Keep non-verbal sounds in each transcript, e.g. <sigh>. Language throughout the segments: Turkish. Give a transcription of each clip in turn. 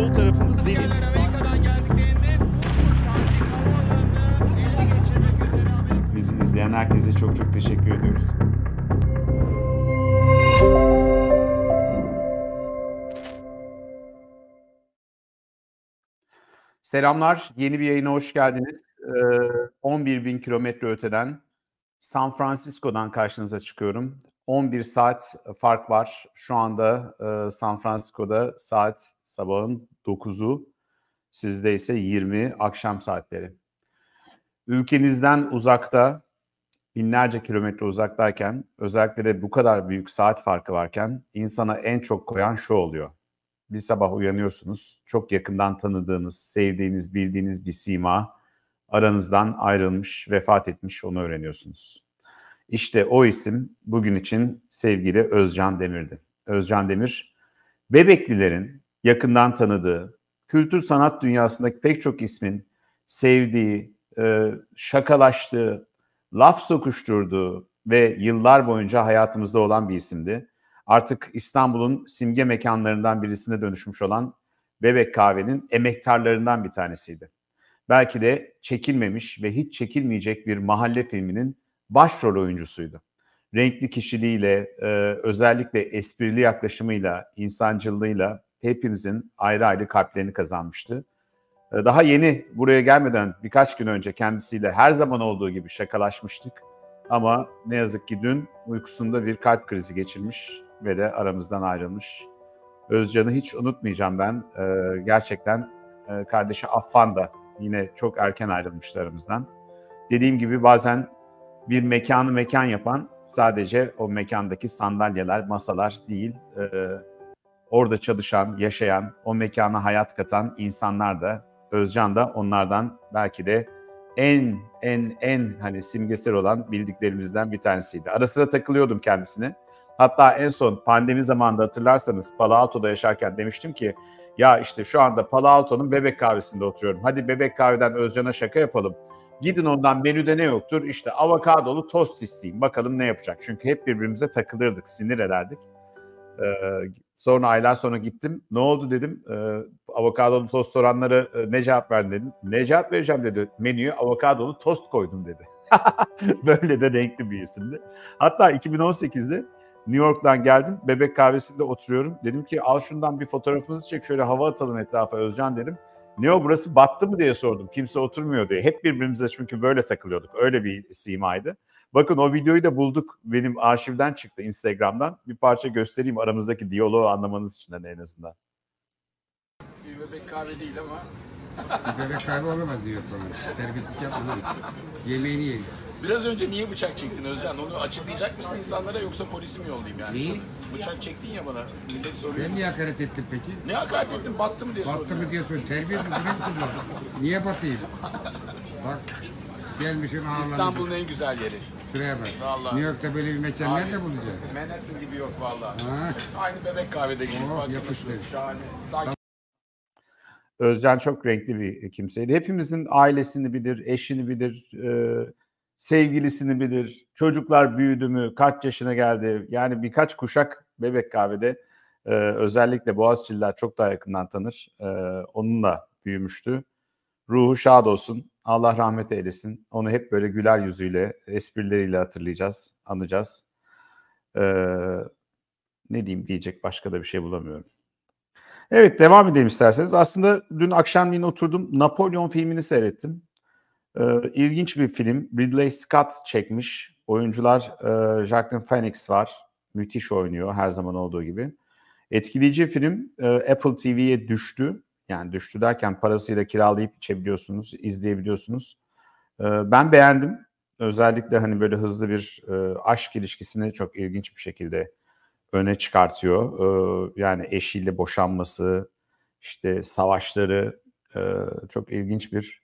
sol tarafımız deniz. Bizi izleyen herkese çok çok teşekkür ediyoruz. Selamlar, yeni bir yayına hoş geldiniz. 11 ee, bin kilometre öteden San Francisco'dan karşınıza çıkıyorum. 11 saat fark var. Şu anda e, San Francisco'da saat sabahın 9'u, sizde ise 20 akşam saatleri. Ülkenizden uzakta, binlerce kilometre uzaktayken, özellikle de bu kadar büyük saat farkı varken insana en çok koyan şu oluyor. Bir sabah uyanıyorsunuz, çok yakından tanıdığınız, sevdiğiniz, bildiğiniz bir sima aranızdan ayrılmış, vefat etmiş onu öğreniyorsunuz. İşte o isim bugün için sevgili Özcan Demir'di. Özcan Demir, Bebeklilerin yakından tanıdığı, kültür sanat dünyasındaki pek çok ismin sevdiği, e, şakalaştığı, laf sokuşturduğu ve yıllar boyunca hayatımızda olan bir isimdi. Artık İstanbul'un simge mekanlarından birisine dönüşmüş olan Bebek Kahve'nin emektarlarından bir tanesiydi. Belki de çekilmemiş ve hiç çekilmeyecek bir mahalle filminin başrol oyuncusuydu. Renkli kişiliğiyle, e, özellikle esprili yaklaşımıyla, insancılığıyla hepimizin ayrı ayrı kalplerini kazanmıştı. Ee, daha yeni buraya gelmeden birkaç gün önce kendisiyle her zaman olduğu gibi şakalaşmıştık. Ama ne yazık ki dün uykusunda bir kalp krizi geçirmiş ve de aramızdan ayrılmış. Özcan'ı hiç unutmayacağım ben. Ee, gerçekten e, kardeşi Affan da yine çok erken ayrılmıştı aramızdan. Dediğim gibi bazen bir mekanı mekan yapan sadece o mekandaki sandalyeler, masalar değil, e, Orada çalışan, yaşayan, o mekana hayat katan insanlar da Özcan da onlardan belki de en en en hani simgesel olan bildiklerimizden bir tanesiydi. Ara sıra takılıyordum kendisine. Hatta en son pandemi zamanında hatırlarsanız Palo Alto'da yaşarken demiştim ki ya işte şu anda Palo Alto'nun bebek kahvesinde oturuyorum. Hadi bebek kahveden Özcan'a şaka yapalım. Gidin ondan menüde ne yoktur? İşte avokadolu tost isteyin. Bakalım ne yapacak. Çünkü hep birbirimize takılırdık, sinir ederdik sonra aylar sonra gittim. Ne oldu dedim. Ee, avokadolu tost soranlara ne cevap verdin dedim. Ne cevap vereceğim dedi. Menüye avokadolu tost koydum dedi. <laughs> Böyle de renkli bir isimdi. Hatta 2018'de New York'tan geldim. Bebek kahvesinde oturuyorum. Dedim ki al şundan bir fotoğrafımızı çek şöyle hava atalım etrafa Özcan dedim. Ne o burası battı mı diye sordum. Kimse oturmuyor diye. Hep birbirimize çünkü böyle takılıyorduk. Öyle bir simaydı. Bakın o videoyu da bulduk. Benim arşivden çıktı Instagram'dan. Bir parça göstereyim aramızdaki diyaloğu anlamanız için hani en azından. Bir bebek kahve değil ama. <laughs> bir bebek kahve olamaz diyor sonra. Terbiyesizlik yapma. Yemeğini yiyin. Biraz önce niye bıçak çektin Özcan? Onu açıklayacak mısın insanlara yoksa polisi mi yollayayım yani? Niye? Bıçak çektin ya bana. Millet soruyor. Sen niye hakaret ettin peki? Ne hakaret ettin? Battı mı diye Battı soruyor. Battı mı diye soruyor. Terbiyesiz Niye batayım? <laughs> Bak Gelmişsin ağırlamışsın. İstanbul'un en güzel yeri. Şuraya bak. Vallahi. New York'ta böyle bir mekan Abi, nerede bulacaksın? Manhattan gibi yok vallahi. Aynı bebek kahvede gibiyiz. Oh, Şahane. Özcan çok renkli bir kimseydi. Hepimizin ailesini bilir, eşini bilir, e, sevgilisini bilir. Çocuklar büyüdü mü, kaç yaşına geldi. Yani birkaç kuşak Bebek Kahve'de e, özellikle Boğaziçi'liler çok daha yakından tanır. E, onunla büyümüştü. Ruhu şad olsun. Allah rahmet eylesin. Onu hep böyle güler yüzüyle, esprileriyle hatırlayacağız, anacağız. Ee, ne diyeyim diyecek başka da bir şey bulamıyorum. Evet devam edelim isterseniz. Aslında dün akşam yine oturdum Napolyon filmini seyrettim. Ee, ilginç bir film. Ridley Scott çekmiş. Oyuncular e, Jacqueline Phoenix var. Müthiş oynuyor her zaman olduğu gibi. Etkileyici film e, Apple TV'ye düştü. Yani düştü derken parasıyla kiralayıp içebiliyorsunuz, izleyebiliyorsunuz. Ee, ben beğendim. Özellikle hani böyle hızlı bir e, aşk ilişkisini çok ilginç bir şekilde öne çıkartıyor. Ee, yani eşiyle boşanması, işte savaşları e, çok ilginç bir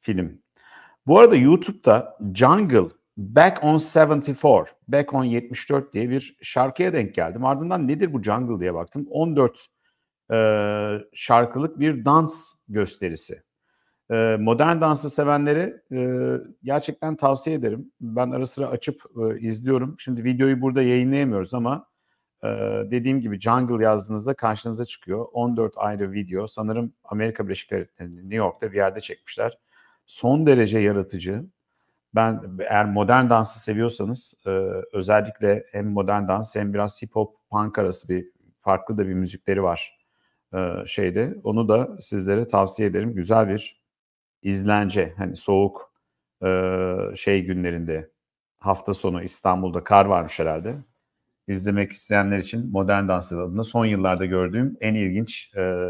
film. Bu arada YouTube'da Jungle Back on 74, Back on 74 diye bir şarkıya denk geldim. Ardından nedir bu Jungle diye baktım. 14 e, şarkılık bir dans gösterisi. E, modern dansı sevenlere e, gerçekten tavsiye ederim. Ben ara sıra açıp e, izliyorum. Şimdi videoyu burada yayınlayamıyoruz ama e, dediğim gibi Jungle yazdığınızda karşınıza çıkıyor. 14 ayrı video. Sanırım Amerika Birleşik Devletleri'nde New York'ta bir yerde çekmişler. Son derece yaratıcı. Ben eğer modern dansı seviyorsanız e, özellikle hem modern dans hem biraz hip hop punk arası bir farklı da bir müzikleri var şeyde. Onu da sizlere tavsiye ederim. Güzel bir izlence. Hani soğuk şey günlerinde hafta sonu İstanbul'da kar varmış herhalde. İzlemek isteyenler için Modern Danslar adında son yıllarda gördüğüm en ilginç e,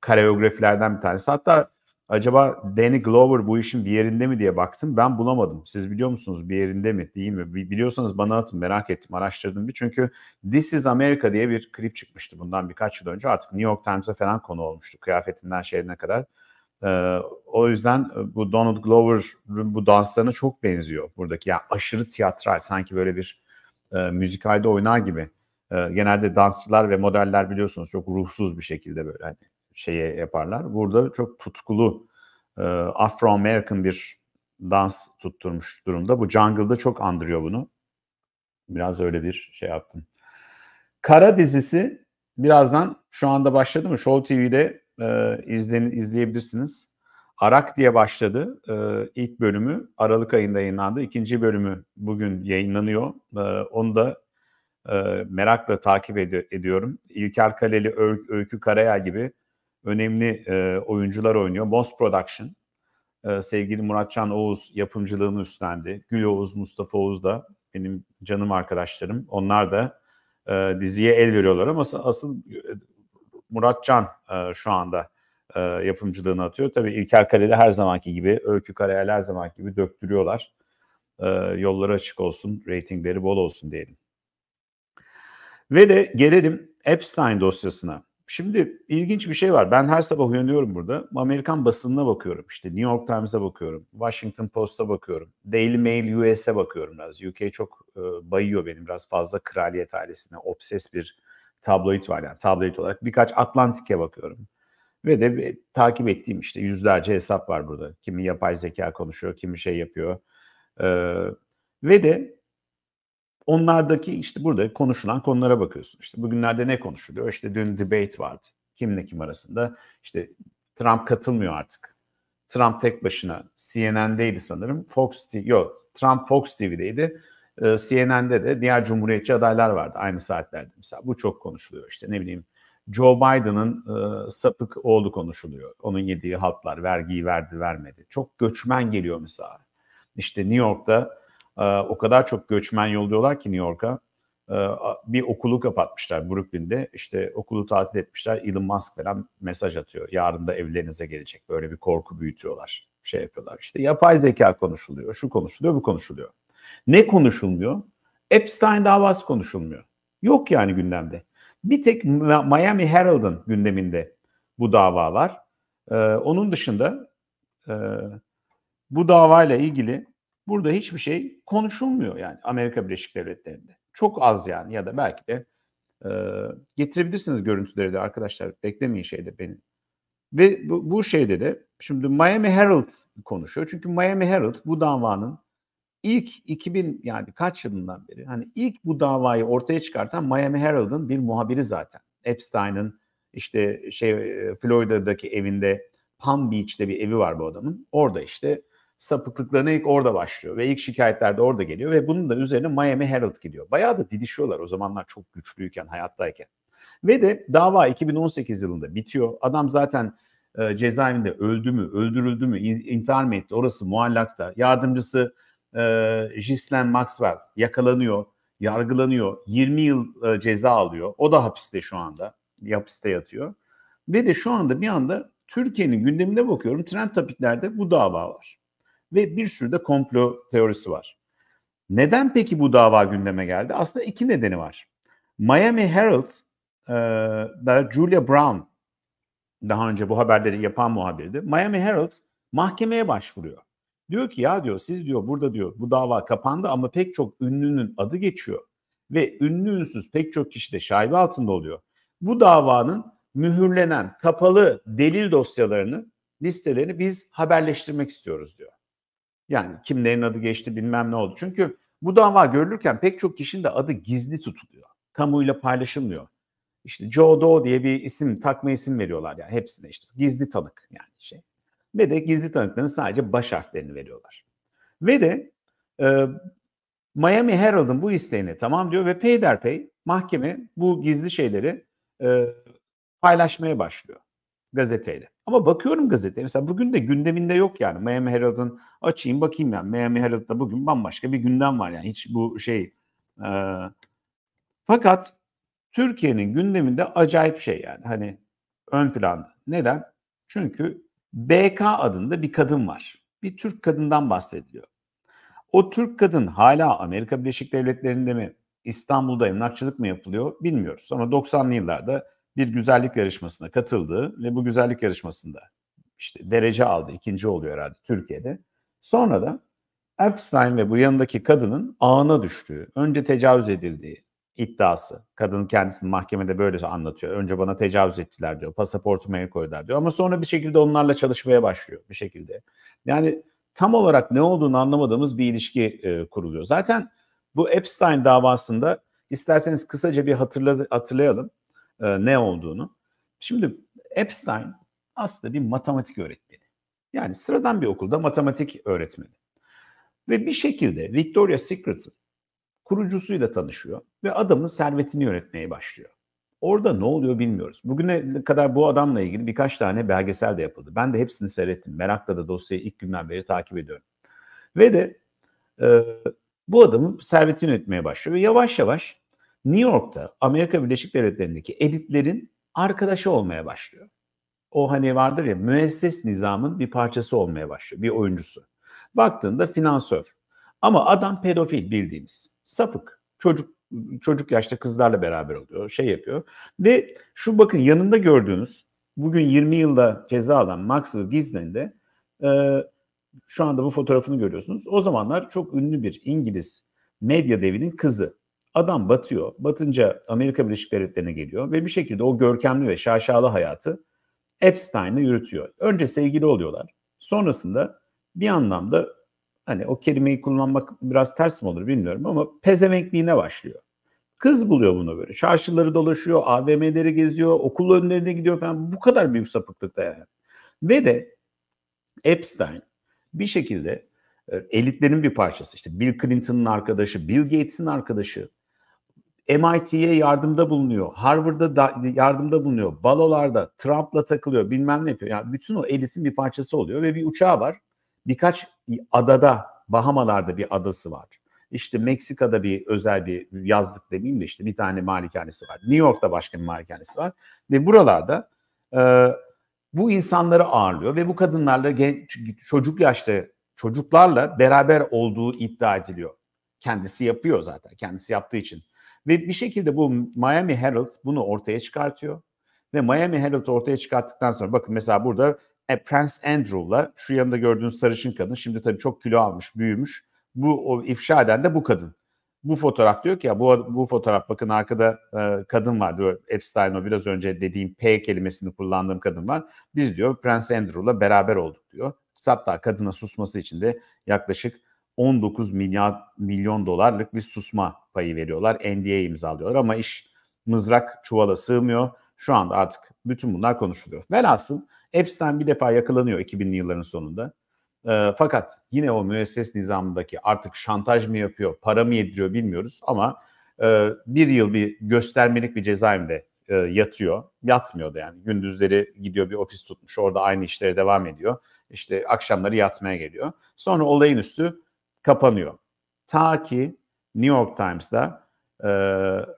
kareografilerden bir tanesi. Hatta Acaba Danny Glover bu işin bir yerinde mi diye baktım. Ben bulamadım. Siz biliyor musunuz bir yerinde mi değil mi? Biliyorsanız bana atın merak ettim araştırdım bir. Çünkü This is America diye bir klip çıkmıştı bundan birkaç yıl önce. Artık New York Times'a falan konu olmuştu kıyafetinden şeyine kadar. Ee, o yüzden e, bu Donald Glover'ın bu danslarına çok benziyor buradaki. Yani aşırı tiyatral sanki böyle bir e, müzikalde oynar gibi. E, genelde dansçılar ve modeller biliyorsunuz çok ruhsuz bir şekilde böyle hani şeye yaparlar. Burada çok tutkulu e, Afro-American bir dans tutturmuş durumda. Bu Jungle'da çok andırıyor bunu. Biraz öyle bir şey yaptım. Kara dizisi birazdan şu anda başladı mı? Show TV'de e, izlen, izleyebilirsiniz. Arak diye başladı. E, ilk bölümü Aralık ayında yayınlandı. İkinci bölümü bugün yayınlanıyor. E, onu da e, merakla takip ed- ediyorum. İlker Kaleli, Ö- Öykü Karayel gibi önemli e, oyuncular oynuyor. Most Production e, sevgili Muratcan Oğuz yapımcılığını üstlendi. Gül Oğuz, Mustafa Oğuz da benim canım arkadaşlarım. Onlar da e, diziye el veriyorlar ama asıl Muratcan e, şu anda e, yapımcılığını atıyor. Tabii İlker Kareli her zamanki gibi, Öykü Karayel her zamanki gibi döktürüyorlar. E, yolları açık olsun, reytingleri bol olsun diyelim. Ve de gelelim Epstein dosyasına. Şimdi ilginç bir şey var. Ben her sabah uyanıyorum burada. Amerikan basınına bakıyorum. İşte New York Times'a bakıyorum. Washington Post'a bakıyorum. Daily Mail US'e bakıyorum biraz. UK çok e, bayıyor benim biraz fazla kraliyet ailesine. Obses bir tabloid var yani tabloid olarak. Birkaç Atlantik'e bakıyorum. Ve de bir, takip ettiğim işte yüzlerce hesap var burada. Kimi yapay zeka konuşuyor, kimi şey yapıyor. Ee, ve de onlardaki işte burada konuşulan konulara bakıyorsun. İşte bugünlerde ne konuşuluyor? İşte dün debate vardı. Kimle kim arasında. İşte Trump katılmıyor artık. Trump tek başına CNN'deydi sanırım. Fox TV, yok Trump Fox TV'deydi. Ee, CNN'de de diğer cumhuriyetçi adaylar vardı aynı saatlerde mesela. Bu çok konuşuluyor işte ne bileyim. Joe Biden'ın e, sapık oğlu konuşuluyor. Onun yediği haltlar vergiyi verdi vermedi. Çok göçmen geliyor mesela. İşte New York'ta ee, o kadar çok göçmen yolluyorlar ki New York'a. Ee, bir okulu kapatmışlar Brooklyn'de. İşte okulu tatil etmişler. Elon Musk falan mesaj atıyor. Yarın da evlerinize gelecek. Böyle bir korku büyütüyorlar. Şey yapıyorlar. İşte yapay zeka konuşuluyor. Şu konuşuluyor, bu konuşuluyor. Ne konuşulmuyor? Epstein davası konuşulmuyor. Yok yani gündemde. Bir tek Miami Herald'ın gündeminde bu dava var. Ee, onun dışında e, bu davayla ilgili Burada hiçbir şey konuşulmuyor yani Amerika Birleşik Devletleri'nde. Çok az yani ya da belki de e, getirebilirsiniz görüntüleri de arkadaşlar beklemeyin şeyde benim. Ve bu, bu şeyde de şimdi Miami Herald konuşuyor. Çünkü Miami Herald bu davanın ilk 2000 yani kaç yılından beri hani ilk bu davayı ortaya çıkartan Miami Herald'ın bir muhabiri zaten. Epstein'ın işte şey Florida'daki evinde Palm Beach'te bir evi var bu adamın. Orada işte sapıklıklarına ilk orada başlıyor ve ilk şikayetler de orada geliyor ve bunun da üzerine Miami Herald gidiyor. Bayağı da didişiyorlar o zamanlar çok güçlüyken, hayattayken. Ve de dava 2018 yılında bitiyor. Adam zaten e, cezaevinde öldü mü, öldürüldü mü, intihar mı etti orası muallakta. Yardımcısı e, Ghislaine Maxwell yakalanıyor, yargılanıyor. 20 yıl e, ceza alıyor. O da hapiste şu anda. Hapiste yatıyor. Ve de şu anda bir anda Türkiye'nin gündemine bakıyorum. Trend tapiklerde bu dava var ve bir sürü de komplo teorisi var. Neden peki bu dava gündeme geldi? Aslında iki nedeni var. Miami Herald e, da Julia Brown daha önce bu haberleri yapan muhabirdi. Miami Herald mahkemeye başvuruyor. Diyor ki ya diyor siz diyor burada diyor bu dava kapandı ama pek çok ünlünün adı geçiyor. Ve ünlü ünsüz pek çok kişi de şaibe altında oluyor. Bu davanın mühürlenen kapalı delil dosyalarını listelerini biz haberleştirmek istiyoruz diyor. Yani kimlerin adı geçti bilmem ne oldu. Çünkü bu dava görülürken pek çok kişinin de adı gizli tutuluyor. Kamuyla paylaşılmıyor. İşte Joe Doe diye bir isim, takma isim veriyorlar yani hepsine işte. Gizli tanık yani şey. Ve de gizli tanıkların sadece baş harflerini veriyorlar. Ve de e, Miami Herald'ın bu isteğine tamam diyor ve peyderpey mahkeme bu gizli şeyleri e, paylaşmaya başlıyor gazeteyle. Ama bakıyorum gazeteye mesela bugün de gündeminde yok yani Miami Herald'ın açayım bakayım yani Miami Herald'da bugün bambaşka bir gündem var yani hiç bu şey e, fakat Türkiye'nin gündeminde acayip şey yani hani ön planda. Neden? Çünkü BK adında bir kadın var. Bir Türk kadından bahsediliyor. O Türk kadın hala Amerika Birleşik Devletleri'nde mi İstanbul'da emlakçılık mı yapılıyor bilmiyoruz. Ama 90'lı yıllarda bir güzellik yarışmasına katıldı ve bu güzellik yarışmasında işte derece aldı. ikinci oluyor herhalde Türkiye'de. Sonra da Epstein ve bu yanındaki kadının ağına düştüğü, önce tecavüz edildiği iddiası. Kadının kendisini mahkemede böyle anlatıyor. Önce bana tecavüz ettiler diyor. Pasaportumu el koydular diyor. Ama sonra bir şekilde onlarla çalışmaya başlıyor bir şekilde. Yani tam olarak ne olduğunu anlamadığımız bir ilişki e, kuruluyor. Zaten bu Epstein davasında isterseniz kısaca bir hatırla, hatırlayalım e, ne olduğunu. Şimdi Epstein aslında bir matematik öğretmeni. Yani sıradan bir okulda matematik öğretmeni. Ve bir şekilde Victoria Secret'ın kurucusuyla tanışıyor ve adamın servetini yönetmeye başlıyor. Orada ne oluyor bilmiyoruz. Bugüne kadar bu adamla ilgili birkaç tane belgesel de yapıldı. Ben de hepsini seyrettim. Merakla da dosyayı ilk günden beri takip ediyorum. Ve de e, bu adamın servetini yönetmeye başlıyor. Ve yavaş yavaş New York'ta Amerika Birleşik Devletleri'ndeki elitlerin arkadaşı olmaya başlıyor. O hani vardır ya müesses nizamın bir parçası olmaya başlıyor, bir oyuncusu. Baktığında finansör. Ama adam pedofil bildiğimiz. Sapık. Çocuk çocuk yaşta kızlarla beraber oluyor, şey yapıyor. Ve şu bakın yanında gördüğünüz bugün 20 yılda ceza alan Maxwell Gisden e, şu anda bu fotoğrafını görüyorsunuz. O zamanlar çok ünlü bir İngiliz medya devinin kızı. Adam batıyor. Batınca Amerika Birleşik Devletleri'ne geliyor ve bir şekilde o görkemli ve şaşalı hayatı Epstein'le yürütüyor. Önce sevgili oluyorlar. Sonrasında bir anlamda hani o kelimeyi kullanmak biraz ters mi olur bilmiyorum ama pezevenkliğine başlıyor. Kız buluyor bunu böyle. Çarşıları dolaşıyor, AVM'leri geziyor, okul önlerine gidiyor falan. Bu kadar büyük sapıklıkta yani. Ve de Epstein bir şekilde e, elitlerin bir parçası. işte Bill Clinton'ın arkadaşı, Bill Gates'in arkadaşı. MIT'ye yardımda bulunuyor. Harvard'da da yardımda bulunuyor. Balolarda Trump'la takılıyor. Bilmem ne yapıyor. Yani bütün o elisin bir parçası oluyor ve bir uçağı var. Birkaç adada, Bahamalarda bir adası var. İşte Meksika'da bir özel bir yazlık demeyeyim de işte bir tane malikanesi var. New York'ta başka bir malikanesi var. Ve buralarda e, bu insanları ağırlıyor ve bu kadınlarla genç, çocuk yaşta çocuklarla beraber olduğu iddia ediliyor. Kendisi yapıyor zaten. Kendisi yaptığı için ve bir şekilde bu Miami Herald bunu ortaya çıkartıyor. Ve Miami Herald ortaya çıkarttıktan sonra bakın mesela burada e, Prince Andrew'la şu yanında gördüğünüz sarışın kadın şimdi tabii çok kilo almış, büyümüş. Bu o ifşa eden de bu kadın. Bu fotoğraf diyor ki ya bu bu fotoğraf bakın arkada e, kadın var diyor Epstein o biraz önce dediğim P kelimesini kullandığım kadın var. Biz diyor Prince Andrew'la beraber olduk diyor. Hatta kadına susması için de yaklaşık 19 milyar milyon dolarlık bir susma payı veriyorlar. NDA imzalıyorlar ama iş mızrak çuvala sığmıyor. Şu anda artık bütün bunlar konuşuluyor. Velhasıl Epstein bir defa yakalanıyor 2000'li yılların sonunda. E, fakat yine o müesses nizamındaki artık şantaj mı yapıyor, para mı yediriyor bilmiyoruz ama e, bir yıl bir göstermelik bir cezaevinde e, yatıyor. Yatmıyordu yani. Gündüzleri gidiyor bir ofis tutmuş orada aynı işlere devam ediyor. İşte akşamları yatmaya geliyor. Sonra olayın üstü kapanıyor. Ta ki New York Times'da e,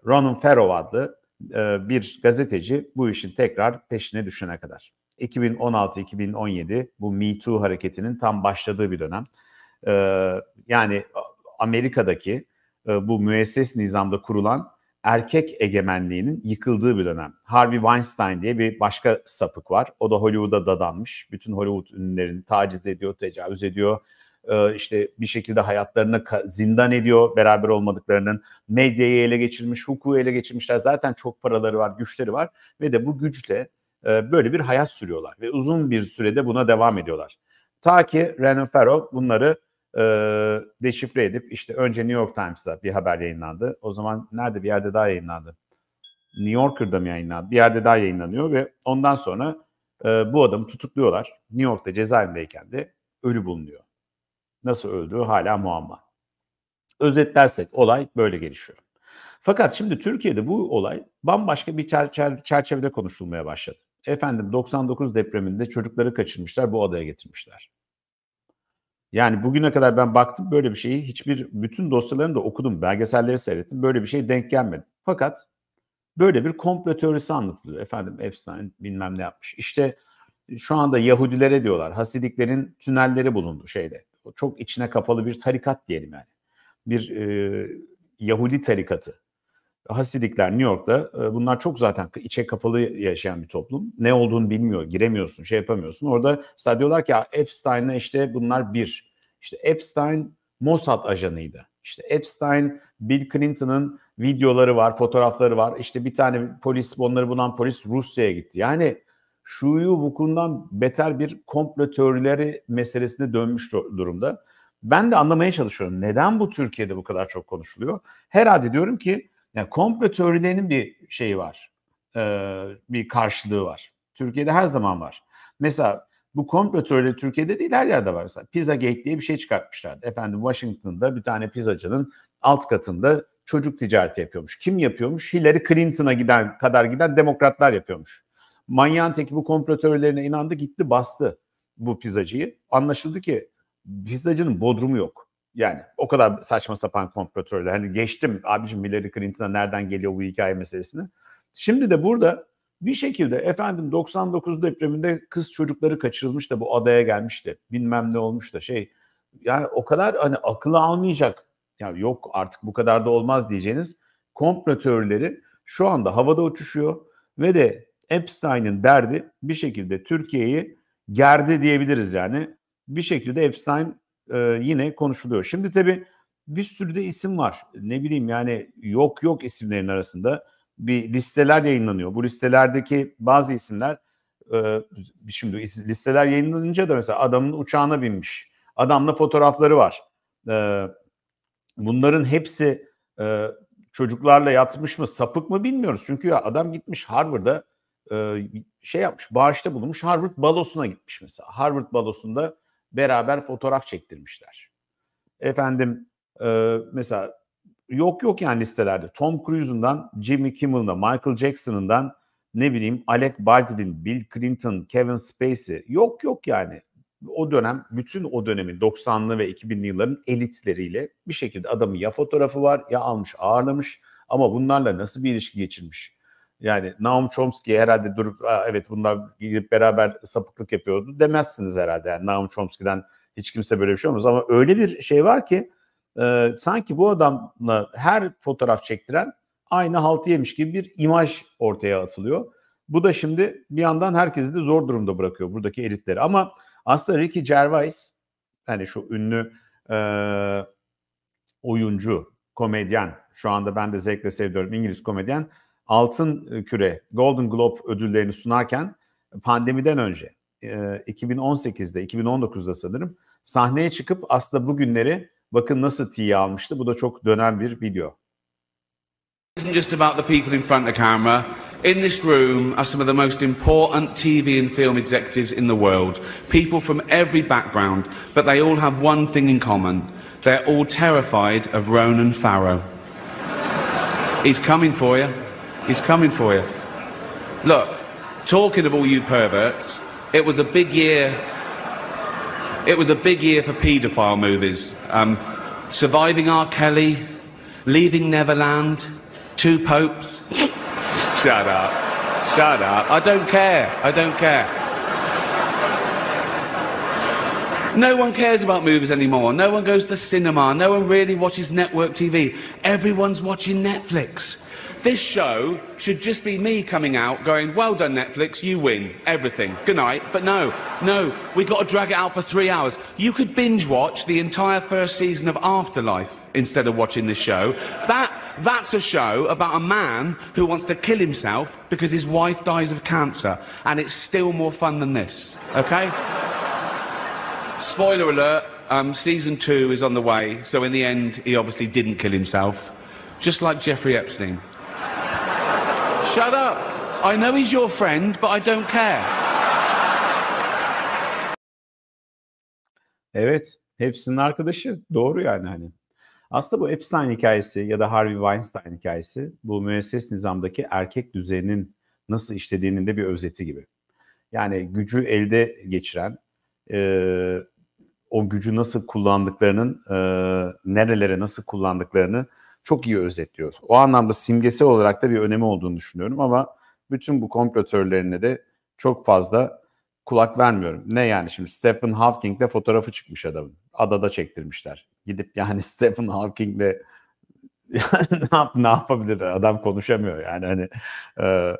Ronan Farrow adlı e, bir gazeteci bu işin tekrar peşine düşene kadar. 2016-2017 bu Me Too hareketinin tam başladığı bir dönem. E, yani Amerika'daki e, bu müesses nizamda kurulan erkek egemenliğinin yıkıldığı bir dönem. Harvey Weinstein diye bir başka sapık var. O da Hollywood'a dadanmış. Bütün Hollywood ünlülerini taciz ediyor, tecavüz ediyor e, işte bir şekilde hayatlarını zindan ediyor beraber olmadıklarının. Medyayı ele geçirmiş, hukuku ele geçirmişler. Zaten çok paraları var, güçleri var ve de bu güçle e, böyle bir hayat sürüyorlar ve uzun bir sürede buna devam ediyorlar. Ta ki Renan Farrow bunları e, deşifre edip işte önce New York Times'ta bir haber yayınlandı. O zaman nerede bir yerde daha yayınlandı? New Yorker'da mı yayınlandı? Bir yerde daha yayınlanıyor ve ondan sonra e, bu adamı tutukluyorlar. New York'ta cezaevindeyken de ölü bulunuyor. Nasıl öldüğü hala muamma. Özetlersek olay böyle gelişiyor. Fakat şimdi Türkiye'de bu olay bambaşka bir çerçevede konuşulmaya başladı. Efendim 99 depreminde çocukları kaçırmışlar bu adaya getirmişler. Yani bugüne kadar ben baktım böyle bir şeyi hiçbir bütün dosyalarını da okudum, belgeselleri seyrettim. Böyle bir şey denk gelmedi. Fakat böyle bir komplo teorisi anlatılıyor. Efendim Epstein bilmem ne yapmış. İşte şu anda Yahudilere diyorlar Hasidiklerin tünelleri bulundu şeyde çok içine kapalı bir tarikat diyelim yani. Bir e, Yahudi tarikatı. Hasidikler New York'ta e, bunlar çok zaten içe kapalı yaşayan bir toplum. Ne olduğunu bilmiyor, giremiyorsun, şey yapamıyorsun. Orada sadece diyorlar ki Epstein'le işte bunlar bir. İşte Epstein Mossad ajanıydı. İşte Epstein, Bill Clinton'ın videoları var, fotoğrafları var. İşte bir tane polis, onları bulan polis Rusya'ya gitti. Yani Şuyu vukuundan beter bir komplo teorileri meselesine dönmüş durumda. Ben de anlamaya çalışıyorum. Neden bu Türkiye'de bu kadar çok konuşuluyor? Herhalde diyorum ki yani komplo teorilerinin bir şeyi var. Ee, bir karşılığı var. Türkiye'de her zaman var. Mesela bu komplo teorileri Türkiye'de değil her yerde var. Mesela Pizza Gate diye bir şey çıkartmışlardı. Efendim Washington'da bir tane pizzacının alt katında çocuk ticareti yapıyormuş. Kim yapıyormuş? Hillary Clinton'a giden kadar giden demokratlar yapıyormuş teki bu komplo teorilerine inandı gitti bastı bu pizzacıyı. Anlaşıldı ki pizzacının bodrumu yok. Yani o kadar saçma sapan komplo teoriler. Hani geçtim abicim Hillary Clinton'a nereden geliyor bu hikaye meselesini. Şimdi de burada bir şekilde efendim 99 depreminde kız çocukları kaçırılmış da bu adaya gelmişti. Bilmem ne olmuş da şey. Yani o kadar hani akıla almayacak. Yani yok artık bu kadar da olmaz diyeceğiniz komplo teorileri şu anda havada uçuşuyor ve de Epstein'in derdi bir şekilde Türkiye'yi gerdi diyebiliriz yani. Bir şekilde Epstein e, yine konuşuluyor. Şimdi tabii bir sürü de isim var. Ne bileyim yani yok yok isimlerin arasında bir listeler yayınlanıyor. Bu listelerdeki bazı isimler e, şimdi listeler yayınlanınca da mesela adamın uçağına binmiş. Adamla fotoğrafları var. E, bunların hepsi e, çocuklarla yatmış mı sapık mı bilmiyoruz. Çünkü ya adam gitmiş Harvard'a şey yapmış, bağışta bulunmuş. Harvard balosuna gitmiş mesela. Harvard balosunda beraber fotoğraf çektirmişler. Efendim mesela yok yok yani listelerde. Tom Cruise'undan, Jimmy Kimmel'ına, Michael Jackson'ından ne bileyim Alec Baldwin, Bill Clinton, Kevin Spacey. Yok yok yani. O dönem bütün o dönemin 90'lı ve 2000'li yılların elitleriyle bir şekilde adamın ya fotoğrafı var ya almış ağırlamış ama bunlarla nasıl bir ilişki geçirmiş? Yani Naum Chomsky herhalde durup evet bunlar gidip beraber sapıklık yapıyordu demezsiniz herhalde. Yani Naum Chomsky'den hiç kimse böyle bir şey olmaz ama öyle bir şey var ki e, sanki bu adamla her fotoğraf çektiren aynı haltı yemiş gibi bir imaj ortaya atılıyor. Bu da şimdi bir yandan herkesi de zor durumda bırakıyor buradaki elitleri. Ama aslında Ricky Gervais hani şu ünlü e, oyuncu, komedyen şu anda ben de zevkle seviyorum İngiliz komedyen Altın e, Küre Golden Globe ödüllerini sunarken pandemiden önce 2018'de e, 2019'da sanırım sahneye çıkıp aslında bu günleri bakın nasıl tiye almıştı. Bu da çok dönen bir video. just about the people in front of camera. In this room are some of the most important TV and film executives in the world. People from every background, but they all have one thing in common. They're all terrified of Ronan Farrow. He's coming for you. He's coming for you. Look, talking of all you perverts, it was a big year. It was a big year for paedophile movies. Um, surviving R. Kelly, Leaving Neverland, Two Popes. Shut up. Shut up. I don't care. I don't care. No one cares about movies anymore. No one goes to the cinema. No one really watches network TV. Everyone's watching Netflix. This show should just be me coming out going, well done, Netflix, you win everything. Good night. But no, no, we've got to drag it out for three hours. You could binge watch the entire first season of Afterlife instead of watching this show. That, that's a show about a man who wants to kill himself because his wife dies of cancer. And it's still more fun than this, okay? Spoiler alert, um, season two is on the way, so in the end, he obviously didn't kill himself, just like Jeffrey Epstein. Shut up. I know he's your friend, but I don't care. Evet, hepsinin arkadaşı. Doğru yani hani. Aslında bu Epstein hikayesi ya da Harvey Weinstein hikayesi bu müesses nizamdaki erkek düzeninin nasıl işlediğinin de bir özeti gibi. Yani gücü elde geçiren, e, o gücü nasıl kullandıklarının, e, nerelere nasıl kullandıklarını çok iyi özetliyor. O anlamda simgesel olarak da bir önemi olduğunu düşünüyorum ama bütün bu komplotörlerine de çok fazla kulak vermiyorum. Ne yani şimdi Stephen Hawking'le fotoğrafı çıkmış adamın. Adada çektirmişler. Gidip yani <laughs> Stephen Hawking'le yani <laughs> ne, yap, ne yapabilir adam konuşamıyor yani hani e,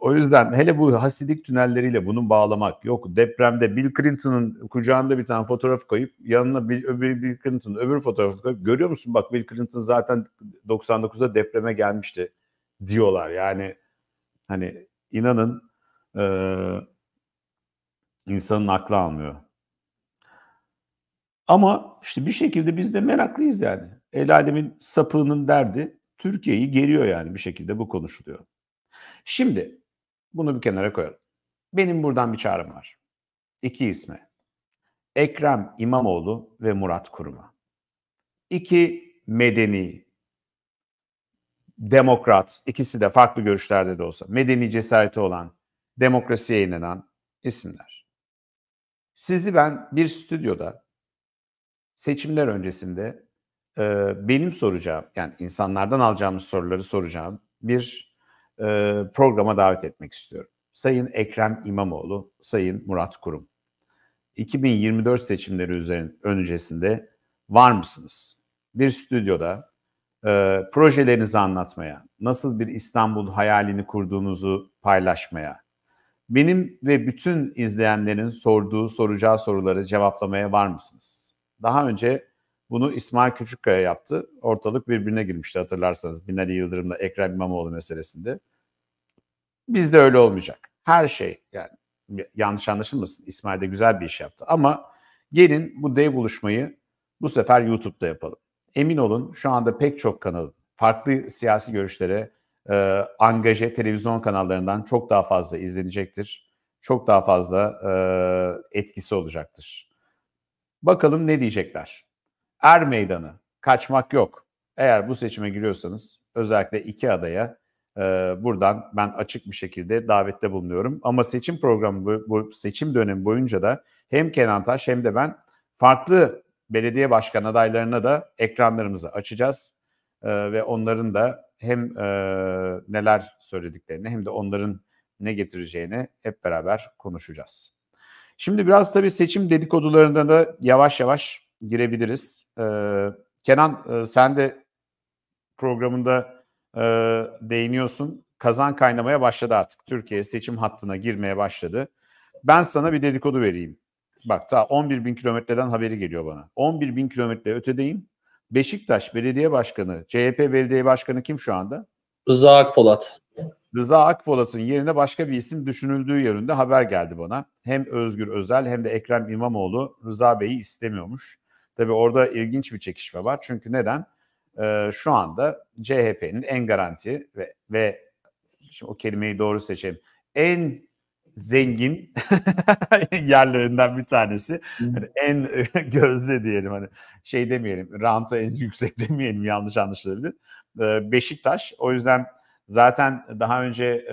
o yüzden hele bu hasidik tünelleriyle bunu bağlamak yok depremde Bill Clinton'ın kucağında bir tane fotoğraf koyup yanına Bill, öbür Bill Clinton'ın öbür fotoğrafı koyup görüyor musun bak Bill Clinton zaten 99'da depreme gelmişti diyorlar. Yani hani inanın e, insanın aklı almıyor. Ama işte bir şekilde biz de meraklıyız yani. El alemin sapığının derdi Türkiye'yi geriyor yani bir şekilde bu konuşuluyor. Şimdi bunu bir kenara koyalım. Benim buradan bir çağrım var. İki isme. Ekrem İmamoğlu ve Murat Kurum'a. İki medeni, demokrat, ikisi de farklı görüşlerde de olsa medeni cesareti olan, demokrasiye inanan isimler. Sizi ben bir stüdyoda seçimler öncesinde e, benim soracağım, yani insanlardan alacağımız soruları soracağım bir programa davet etmek istiyorum. Sayın Ekrem İmamoğlu, Sayın Murat Kurum. 2024 seçimleri üzerine, öncesinde var mısınız? Bir stüdyoda e, projelerinizi anlatmaya, nasıl bir İstanbul hayalini kurduğunuzu paylaşmaya, benim ve bütün izleyenlerin sorduğu, soracağı soruları cevaplamaya var mısınız? Daha önce bunu İsmail Küçükkaya yaptı. Ortalık birbirine girmişti hatırlarsanız Binali Yıldırım'la Ekrem İmamoğlu meselesinde. Bizde öyle olmayacak. Her şey yani yanlış anlaşılmasın İsmail de güzel bir iş yaptı ama gelin bu dev buluşmayı bu sefer YouTube'da yapalım. Emin olun şu anda pek çok kanal farklı siyasi görüşlere e, angaje televizyon kanallarından çok daha fazla izlenecektir. Çok daha fazla e, etkisi olacaktır. Bakalım ne diyecekler. Er meydanı, kaçmak yok. Eğer bu seçime giriyorsanız özellikle iki adaya ee, buradan ben açık bir şekilde davette bulunuyorum. Ama seçim programı bu, bu seçim dönemi boyunca da hem Kenan Taş hem de ben farklı belediye başkan adaylarına da ekranlarımızı açacağız e, ve onların da hem e, neler söylediklerini hem de onların ne getireceğini hep beraber konuşacağız. Şimdi biraz tabii seçim dedikodularına da yavaş yavaş girebiliriz. E, Kenan e, sen de programında e, değiniyorsun. Kazan kaynamaya başladı artık. Türkiye seçim hattına girmeye başladı. Ben sana bir dedikodu vereyim. Bak ta 11 bin kilometreden haberi geliyor bana. 11 bin kilometre ötedeyim. Beşiktaş Belediye Başkanı, CHP Belediye Başkanı kim şu anda? Rıza Akpolat. Rıza Akpolat'ın yerine başka bir isim düşünüldüğü yönünde haber geldi bana. Hem Özgür Özel hem de Ekrem İmamoğlu Rıza Bey'i istemiyormuş. Tabii orada ilginç bir çekişme var. Çünkü neden? e, şu anda CHP'nin en garanti ve, ve şimdi o kelimeyi doğru seçeyim En zengin <laughs> yerlerinden bir tanesi. Yani en <laughs> gözde diyelim hani şey demeyelim ranta en yüksek demeyelim yanlış anlaşılabilir. Ee, Beşiktaş o yüzden zaten daha önce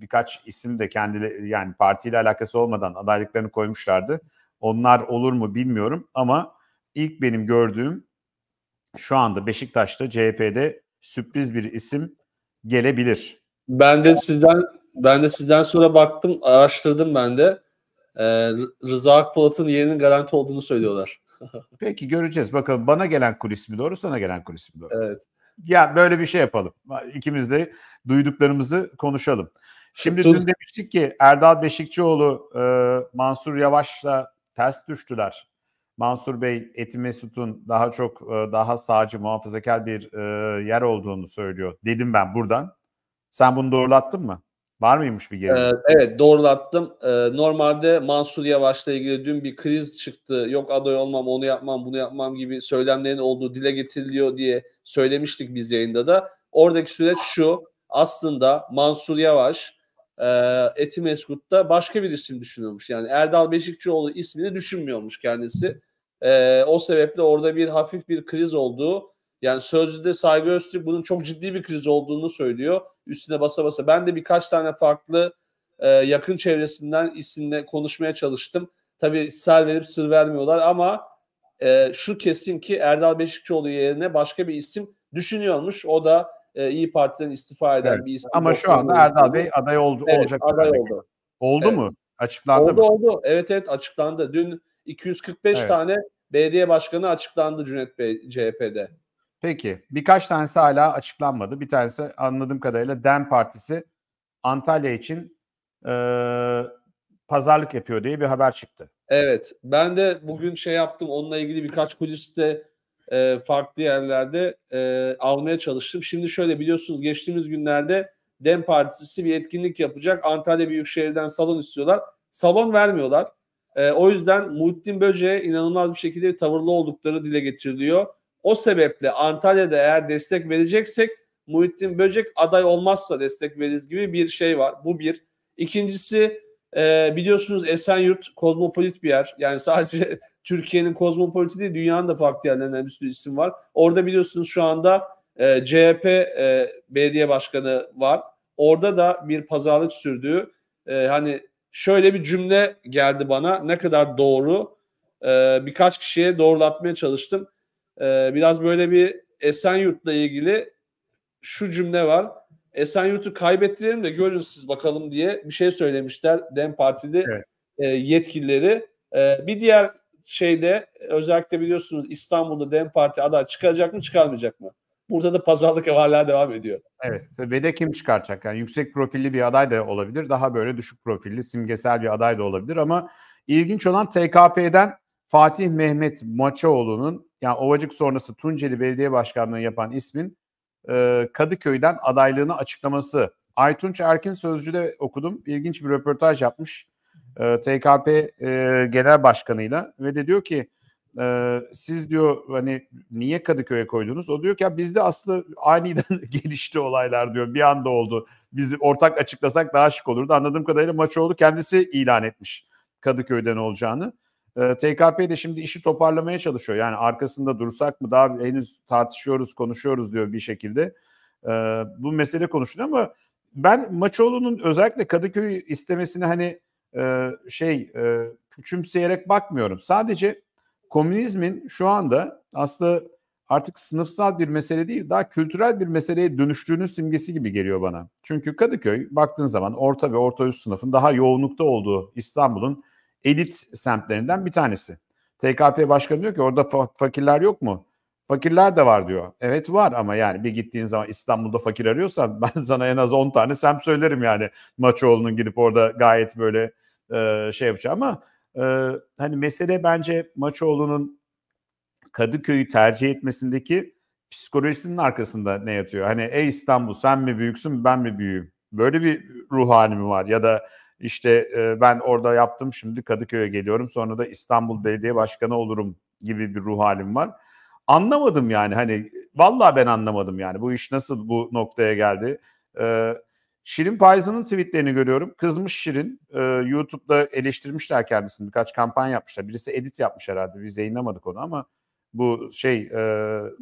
birkaç isim de kendileri yani partiyle alakası olmadan adaylıklarını koymuşlardı. Onlar olur mu bilmiyorum ama ilk benim gördüğüm şu anda Beşiktaş'ta CHP'de sürpriz bir isim gelebilir. Ben de sizden ben de sizden sonra baktım, araştırdım ben de. Ee, Rıza Akpolat'ın yerinin garanti olduğunu söylüyorlar. <laughs> Peki göreceğiz. Bakalım bana gelen kulis mi doğru, sana gelen kulis mi doğru? Evet. Ya böyle bir şey yapalım. İkimiz de duyduklarımızı konuşalım. Şimdi dün demiştik ki Erdal Beşikçioğlu, e, Mansur Yavaş'la ters düştüler. Mansur Bey Eti Mesut'un daha çok e, daha sağcı muhafazakar bir e, yer olduğunu söylüyor dedim ben buradan. Sen bunu doğrulattın mı? Var mıymış bir geri? Ee, evet doğrulattım. Ee, normalde Mansur Yavaş'la ilgili dün bir kriz çıktı. Yok aday olmam, onu yapmam, bunu yapmam gibi söylemlerin olduğu dile getiriliyor diye söylemiştik biz yayında da. Oradaki süreç şu. Aslında Mansur Yavaş e, Etimeskut'ta başka bir isim düşünülmüş. Yani Erdal Beşikçioğlu ismini düşünmüyormuş kendisi. E, o sebeple orada bir hafif bir kriz olduğu yani sözlüde Saygı Öztürk bunun çok ciddi bir kriz olduğunu söylüyor. Üstüne basa basa. Ben de birkaç tane farklı e, yakın çevresinden isimle konuşmaya çalıştım. Tabii sel verip sır vermiyorlar ama e, şu kesin ki Erdal Beşikçioğlu yerine başka bir isim düşünüyormuş. O da e, İyi Parti'den istifa eden evet. bir isim. Ama şu anda Erdal Bey aday oldu evet, olacak. Aday oldu. Oldu evet. mu? Açıklandı oldu, mı? Oldu oldu. Evet evet açıklandı. Dün 245 evet. tane belediye başkanı açıklandı Cüneyt Bey CHP'de. Peki. Birkaç tanesi hala açıklanmadı. Bir tanesi anladığım kadarıyla DEM Partisi Antalya için e, pazarlık yapıyor diye bir haber çıktı. Evet. Ben de bugün şey yaptım. Onunla ilgili birkaç kuliste e, farklı yerlerde e, almaya çalıştım. Şimdi şöyle biliyorsunuz geçtiğimiz günlerde Dem Partisi bir etkinlik yapacak. Antalya Büyükşehir'den salon istiyorlar. Salon vermiyorlar. E, o yüzden Muhittin Böce'ye inanılmaz bir şekilde bir tavırlı oldukları dile getiriliyor. O sebeple Antalya'da eğer destek vereceksek Muhittin Böcek aday olmazsa destek veririz gibi bir şey var. Bu bir. İkincisi e, biliyorsunuz Esenyurt kozmopolit bir yer. Yani sadece <laughs> Türkiye'nin kozmopoliti değil dünyanın da farklı yerlerinden bir sürü isim var. Orada biliyorsunuz şu anda e, CHP e, belediye başkanı var. Orada da bir pazarlık sürdüğü e, hani şöyle bir cümle geldi bana ne kadar doğru e, birkaç kişiye doğrulatmaya çalıştım. E, biraz böyle bir Esenyurt'la ilgili şu cümle var Esenyurt'u kaybettirelim de görün siz bakalım diye bir şey söylemişler Dem Parti'de evet. e, yetkilileri. E, bir diğer şeyde özellikle biliyorsunuz İstanbul'da Dem Parti aday çıkaracak mı çıkarmayacak mı? Burada da pazarlık hala devam ediyor. Evet ve de kim çıkaracak? Yani yüksek profilli bir aday da olabilir. Daha böyle düşük profilli, simgesel bir aday da olabilir ama ilginç olan TKP'den Fatih Mehmet Maçoğlu'nun yani Ovacık sonrası Tunceli Belediye Başkanlığı yapan ismin e, Kadıköy'den adaylığını açıklaması. Aytunç Erkin Sözcü'de okudum. İlginç bir röportaj yapmış e, TKP e, Genel Başkanı'yla ve de diyor ki siz diyor hani niye Kadıköy'e koydunuz? O diyor ki ya bizde aslında aniden <laughs> gelişti olaylar diyor. Bir anda oldu. Biz ortak açıklasak daha şık olurdu. Anladığım kadarıyla maç oldu. Kendisi ilan etmiş Kadıköy'den olacağını. Ee, TKP de şimdi işi toparlamaya çalışıyor. Yani arkasında dursak mı daha henüz tartışıyoruz, konuşuyoruz diyor bir şekilde. Ee, bu mesele konuşuluyor ama ben Maçoğlu'nun özellikle Kadıköy istemesini hani e, şey e, küçümseyerek bakmıyorum. Sadece komünizmin şu anda aslında artık sınıfsal bir mesele değil daha kültürel bir meseleye dönüştüğünün simgesi gibi geliyor bana. Çünkü Kadıköy baktığın zaman orta ve orta üst sınıfın daha yoğunlukta olduğu İstanbul'un elit semtlerinden bir tanesi. TKP başkanı diyor ki orada fa- fakirler yok mu? Fakirler de var diyor. Evet var ama yani bir gittiğin zaman İstanbul'da fakir arıyorsan <laughs> ben sana en az 10 tane semt söylerim yani. Maçoğlu'nun gidip orada gayet böyle e, şey yapacağı ama e, hani mesele bence Maçoğlu'nun Kadıköy'ü tercih etmesindeki psikolojisinin arkasında ne yatıyor? Hani ey İstanbul sen mi büyüksün ben mi büyüğüm? Böyle bir ruh hali mi var? Ya da işte e, ben orada yaptım şimdi Kadıköy'e geliyorum sonra da İstanbul Belediye Başkanı olurum gibi bir ruh halim var. Anlamadım yani hani vallahi ben anlamadım yani bu iş nasıl bu noktaya geldi. Ee, Şirin Payzı'nın tweetlerini görüyorum. Kızmış Şirin. E, YouTube'da eleştirmişler kendisini. Birkaç kampanya yapmışlar. Birisi edit yapmış herhalde. Biz yayınlamadık onu ama bu şey e,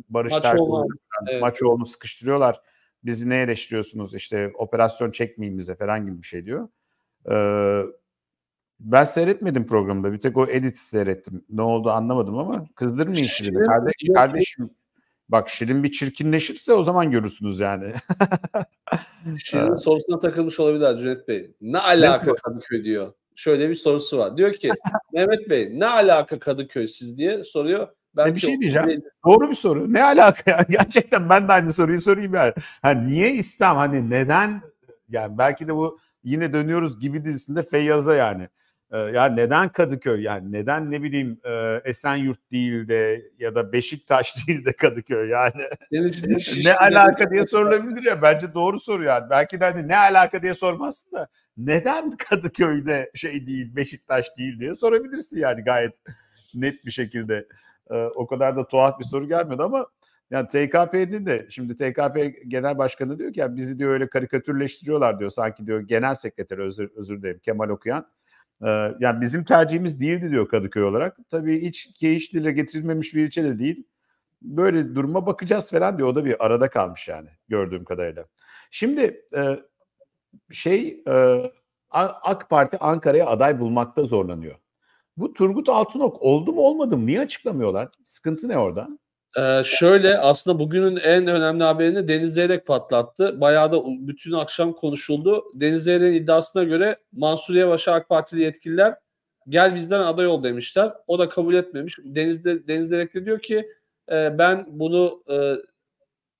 Barış Terkoğlu'nu evet. sıkıştırıyorlar. Bizi ne eleştiriyorsunuz? İşte operasyon çekmeyin bize falan gibi bir şey diyor. Ee, ben seyretmedim programda. Bir tek o edit seyrettim. Ne oldu anlamadım ama kızdırmayın şimdi. Kardeş, kardeşim bak Şirin bir çirkinleşirse o zaman görürsünüz yani. <laughs> Şirin sorusuna takılmış olabilir Cüneyt Bey. Ne alaka Kadıköy diyor. Şöyle bir sorusu var. Diyor ki <laughs> Mehmet Bey ne alaka Kadıköy siz diye soruyor. Ben bir şey diyeceğim. Değil. Doğru bir soru. Ne alaka ya? <laughs> Gerçekten ben de aynı soruyu sorayım yani. Ha, niye İslam? Hani neden? Yani belki de bu Yine dönüyoruz gibi dizisinde Feyyaz'a yani. E, ya neden Kadıköy yani neden ne bileyim e, Esenyurt değil de ya da Beşiktaş <laughs> değil de Kadıköy yani. <laughs> ne alaka diye sorulabilir ya bence doğru soru yani. Belki de hani ne alaka diye sormazsın da neden <laughs> Kadıköy'de şey değil Beşiktaş değil diye sorabilirsin yani gayet net bir şekilde. E, o kadar da tuhaf bir soru gelmedi ama yani TKP'de de şimdi TKP Genel Başkanı diyor ki ya bizi diyor öyle karikatürleştiriyorlar diyor sanki diyor Genel Sekreter özür, özür dilerim Kemal Okuyan. Ee, yani bizim tercihimiz değildi diyor Kadıköy olarak. Tabii hiç keyiş dile getirilmemiş bir ilçe de değil. Böyle duruma bakacağız falan diyor. O da bir arada kalmış yani gördüğüm kadarıyla. Şimdi e, şey e, AK Parti Ankara'ya aday bulmakta zorlanıyor. Bu Turgut Altınok oldu mu olmadı mı? Niye açıklamıyorlar? Sıkıntı ne orada? Ee, şöyle aslında bugünün en önemli haberini Deniz Zeyrek patlattı. Bayağı da bütün akşam konuşuldu. Deniz Zeyrek'in iddiasına göre Mansur Yavaş'a AK Partili yetkililer gel bizden aday ol demişler. O da kabul etmemiş. Deniz, de, Deniz Zeyrek de diyor ki e, ben bunu e,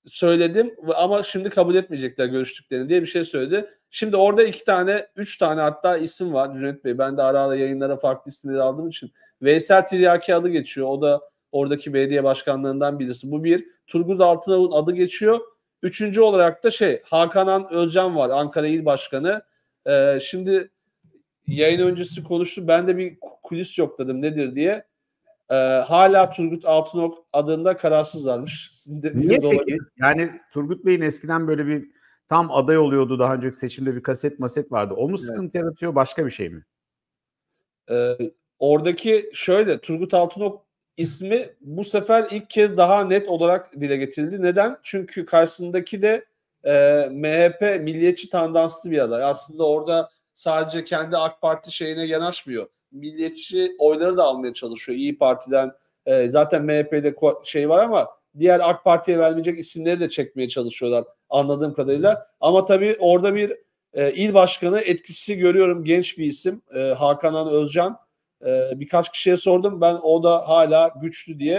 söyledim ama şimdi kabul etmeyecekler görüştüklerini diye bir şey söyledi. Şimdi orada iki tane, üç tane hatta isim var Cüneyt Bey. Ben de ara ara yayınlara farklı isimleri aldığım için. Veysel Tiryaki adı geçiyor. O da Oradaki belediye başkanlarından birisi. Bu bir. Turgut Altınav'ın adı geçiyor. Üçüncü olarak da şey Hakan An Özcan var Ankara İl Başkanı. Ee, şimdi yayın öncesi konuştu. Ben de bir kulis yok dedim nedir diye. Ee, hala Turgut Altınok adında kararsızlarmış. <laughs> Sizin de Niye olabilir. Yani Turgut Bey'in eskiden böyle bir tam aday oluyordu daha önceki seçimde bir kaset maset vardı. O mu sıkıntı yaratıyor başka bir şey mi? Ee, oradaki şöyle Turgut Altınok ismi bu sefer ilk kez daha net olarak dile getirildi. Neden? Çünkü karşısındaki de e, MHP milliyetçi tandanslı bir aday. Aslında orada sadece kendi AK Parti şeyine yanaşmıyor. Milliyetçi oyları da almaya çalışıyor. İyi Parti'den e, zaten MHP'de şey var ama diğer AK Parti'ye vermeyecek isimleri de çekmeye çalışıyorlar anladığım kadarıyla. Ama tabii orada bir e, il başkanı etkisi görüyorum genç bir isim e, Hakan Özcan e, birkaç kişiye sordum. Ben o da hala güçlü diye.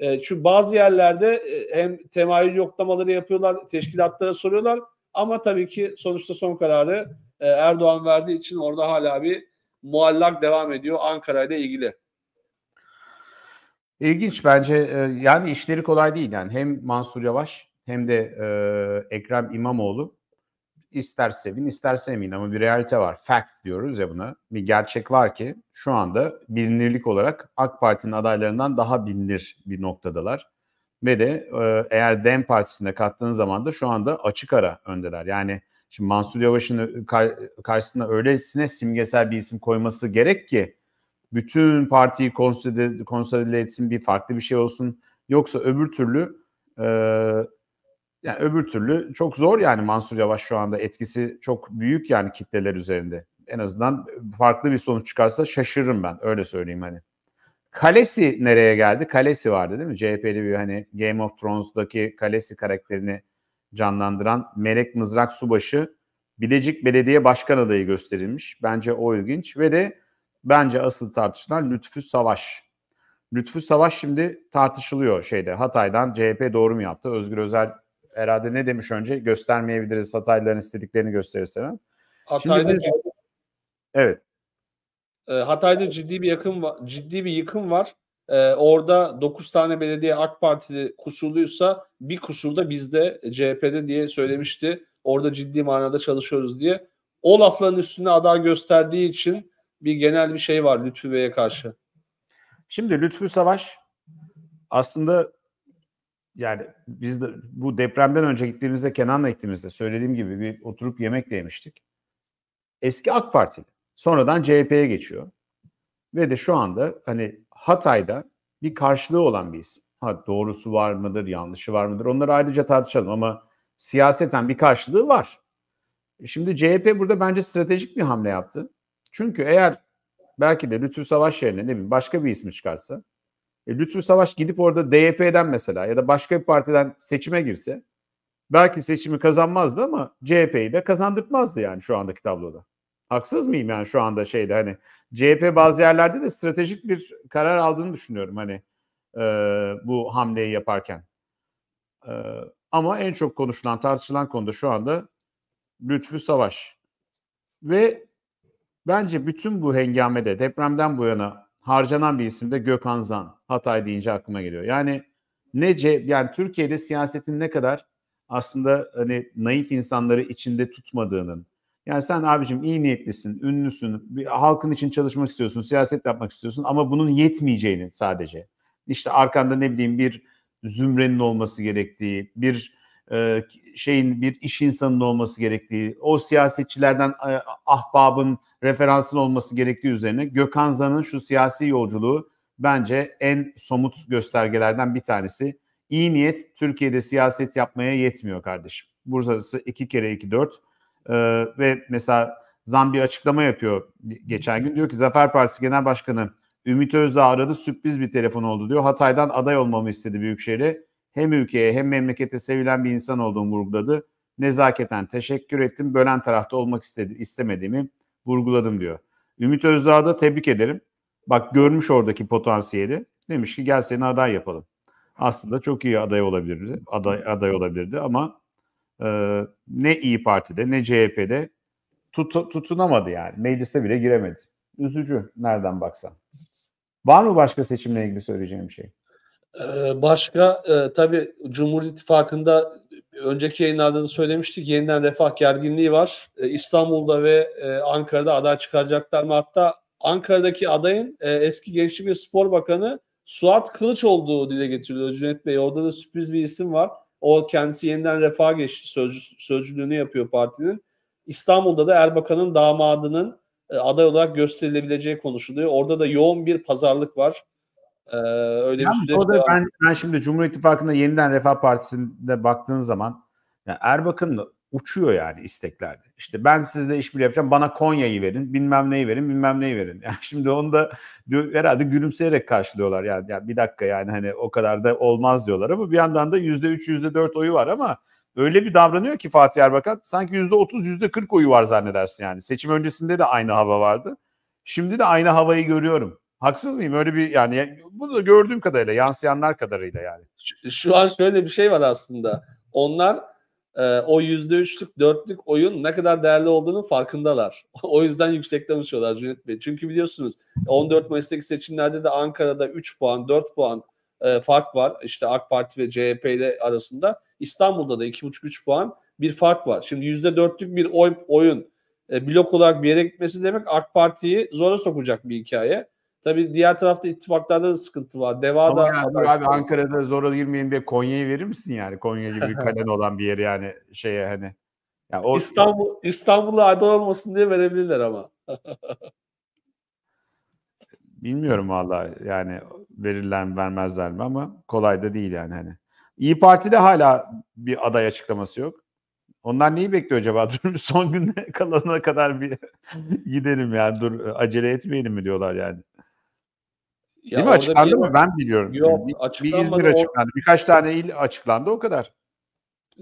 E, ee, çünkü bazı yerlerde e, hem temayül yoklamaları yapıyorlar, teşkilatlara soruyorlar. Ama tabii ki sonuçta son kararı e, Erdoğan verdiği için orada hala bir muallak devam ediyor Ankara ile ilgili. İlginç bence ee, yani işleri kolay değil yani hem Mansur Yavaş hem de e, Ekrem İmamoğlu ister sevin ister sevmeyin ama bir realite var. Fact diyoruz ya buna. Bir gerçek var ki şu anda bilinirlik olarak AK Parti'nin adaylarından daha bilinir bir noktadalar. Ve de e, eğer DEM Partisi'ne kattığın zaman da şu anda açık ara öndeler. Yani şimdi Mansur Yavaş'ın e, karşısına öylesine simgesel bir isim koyması gerek ki bütün partiyi konsolide, konsolide etsin bir farklı bir şey olsun. Yoksa öbür türlü e, yani öbür türlü çok zor yani Mansur Yavaş şu anda etkisi çok büyük yani kitleler üzerinde. En azından farklı bir sonuç çıkarsa şaşırırım ben öyle söyleyeyim hani. Kalesi nereye geldi? Kalesi vardı değil mi? CHP'li bir hani Game of Thrones'daki Kalesi karakterini canlandıran Melek Mızrak Subaşı Bilecik Belediye Başkan adayı gösterilmiş. Bence o ilginç ve de bence asıl tartışılan Lütfü Savaş. Lütfü Savaş şimdi tartışılıyor şeyde Hatay'dan CHP doğru mu yaptı? Özgür Özel herhalde ne demiş önce? Göstermeyebiliriz Hataylıların istediklerini gösterirsen. Hatay'da evet. Ee, Hatay'da ciddi bir yakın ciddi bir yıkım var. Ee, orada 9 tane belediye AK Partili kusurluysa bir kusur da bizde e, CHP'de diye söylemişti. Orada ciddi manada çalışıyoruz diye. O lafların üstüne aday gösterdiği için bir genel bir şey var Lütfü Bey'e karşı. Şimdi Lütfü Savaş aslında yani biz de bu depremden önce gittiğimizde Kenan'la gittiğimizde söylediğim gibi bir oturup yemek yemiştik. Eski AK Partili. Sonradan CHP'ye geçiyor. Ve de şu anda hani Hatay'da bir karşılığı olan bir isim. Ha doğrusu var mıdır, yanlışı var mıdır? Onları ayrıca tartışalım ama siyaseten bir karşılığı var. Şimdi CHP burada bence stratejik bir hamle yaptı. Çünkü eğer belki de Lütfü Savaş yerine ne bileyim başka bir ismi çıkarsa e, Lütfü Savaş gidip orada DYP'den mesela ya da başka bir partiden seçime girse belki seçimi kazanmazdı ama CHP'yi de kazandırtmazdı yani şu andaki tabloda. Haksız mıyım yani şu anda şeyde hani CHP bazı yerlerde de stratejik bir karar aldığını düşünüyorum hani e, bu hamleyi yaparken. E, ama en çok konuşulan tartışılan konuda şu anda Lütfü Savaş. Ve bence bütün bu hengamede depremden bu yana harcanan bir isim de Gökhan Zan. Hatay deyince aklıma geliyor. Yani nece yani Türkiye'de siyasetin ne kadar aslında hani naif insanları içinde tutmadığının yani sen abicim iyi niyetlisin, ünlüsün, bir halkın için çalışmak istiyorsun, siyaset yapmak istiyorsun ama bunun yetmeyeceğini sadece. İşte arkanda ne bileyim bir zümrenin olması gerektiği, bir e, şeyin bir iş insanının olması gerektiği, o siyasetçilerden e, ahbabın referansın olması gerektiği üzerine Gökhan Zan'ın şu siyasi yolculuğu bence en somut göstergelerden bir tanesi. İyi niyet Türkiye'de siyaset yapmaya yetmiyor kardeşim. Bursa'sı iki kere iki dört. ee, ve mesela Zan bir açıklama yapıyor geçen gün. Diyor ki Zafer Partisi Genel Başkanı Ümit Özdağ aradı sürpriz bir telefon oldu diyor. Hatay'dan aday olmamı istedi Büyükşehir'e hem ülkeye hem memlekete sevilen bir insan olduğumu vurguladı. Nezaketen teşekkür ettim. Bölen tarafta olmak istedi, istemediğimi vurguladım diyor. Ümit Özdağ'ı da tebrik ederim. Bak görmüş oradaki potansiyeli. Demiş ki gel seni aday yapalım. Aslında çok iyi aday olabilirdi. Aday, aday olabilirdi ama e, ne İyi Parti'de ne CHP'de tut, tutunamadı yani. Meclise bile giremedi. Üzücü nereden baksan. Var mı başka seçimle ilgili söyleyeceğim bir şey? Ee, başka tabi e, tabii Cumhur İttifakı'nda önceki yayınlarda da söylemiştik yeniden refah gerginliği var. E, İstanbul'da ve e, Ankara'da aday çıkaracaklar mı? Hatta Ankara'daki adayın eski Gençlik ve Spor Bakanı Suat Kılıç olduğu dile getiriliyor Cüneyt Bey. Orada da sürpriz bir isim var. O kendisi yeniden refaha geçti. Sözcü, sözcülüğünü yapıyor partinin. İstanbul'da da Erbakan'ın damadının aday olarak gösterilebileceği konuşuluyor. Orada da yoğun bir pazarlık var. Ee, öyle yani bir süreç var. Ben, ben şimdi Cumhur İttifakı'nda yeniden Refah Partisi'nde baktığın zaman yani Erbakan uçuyor yani isteklerde. İşte ben sizle işbirliği yapacağım. Bana Konya'yı verin, bilmem neyi verin, bilmem neyi verin. <laughs> Yani şimdi onu da diyor, herhalde gülümseyerek karşılıyorlar. Yani, yani bir dakika yani hani o kadar da olmaz diyorlar ama bir yandan da yüzde üç, yüzde dört oyu var ama öyle bir davranıyor ki Fatih Erbakan sanki yüzde otuz, yüzde kırk oyu var zannedersin yani. Seçim öncesinde de aynı hava vardı. Şimdi de aynı havayı görüyorum. Haksız mıyım? Öyle bir yani bunu da gördüğüm kadarıyla, yansıyanlar kadarıyla yani. Şu, şu an şöyle bir şey var aslında. Onlar e, o yüzde üçlük, dörtlük oyun ne kadar değerli olduğunu farkındalar. <laughs> o yüzden yüksekten uçuyorlar Cüneyt Bey. Çünkü biliyorsunuz 14 Mayıs'taki seçimlerde de Ankara'da 3 puan, 4 puan e, fark var. İşte AK Parti ve CHP ile arasında. İstanbul'da da 2,5-3 puan bir fark var. Şimdi yüzde dörtlük bir oy, oyun e, blok olarak bir yere gitmesi demek AK Parti'yi zora sokacak bir hikaye. Tabii diğer tarafta ittifaklarda da sıkıntı var. Deva da yani, abi, Ankara'da zora girmeyelim diye Konya'yı verir misin yani? Konya gibi bir <laughs> kalen olan bir yeri yani şeye hani. Yani o... İstanbul İstanbul'a aday olmasın diye verebilirler ama. <laughs> Bilmiyorum valla yani verirler mi vermezler mi ama kolay da değil yani hani. İyi Parti'de hala bir aday açıklaması yok. Onlar neyi bekliyor acaba? <laughs> Dur son güne kalana kadar bir gidelim yani dur acele etmeyelim mi diyorlar yani. Ya Değil mi açıklandı mı? Ben biliyorum. Yok, bir, açıklanmadı. Bir İzmir açıklandı. Birkaç tane il açıklandı o kadar.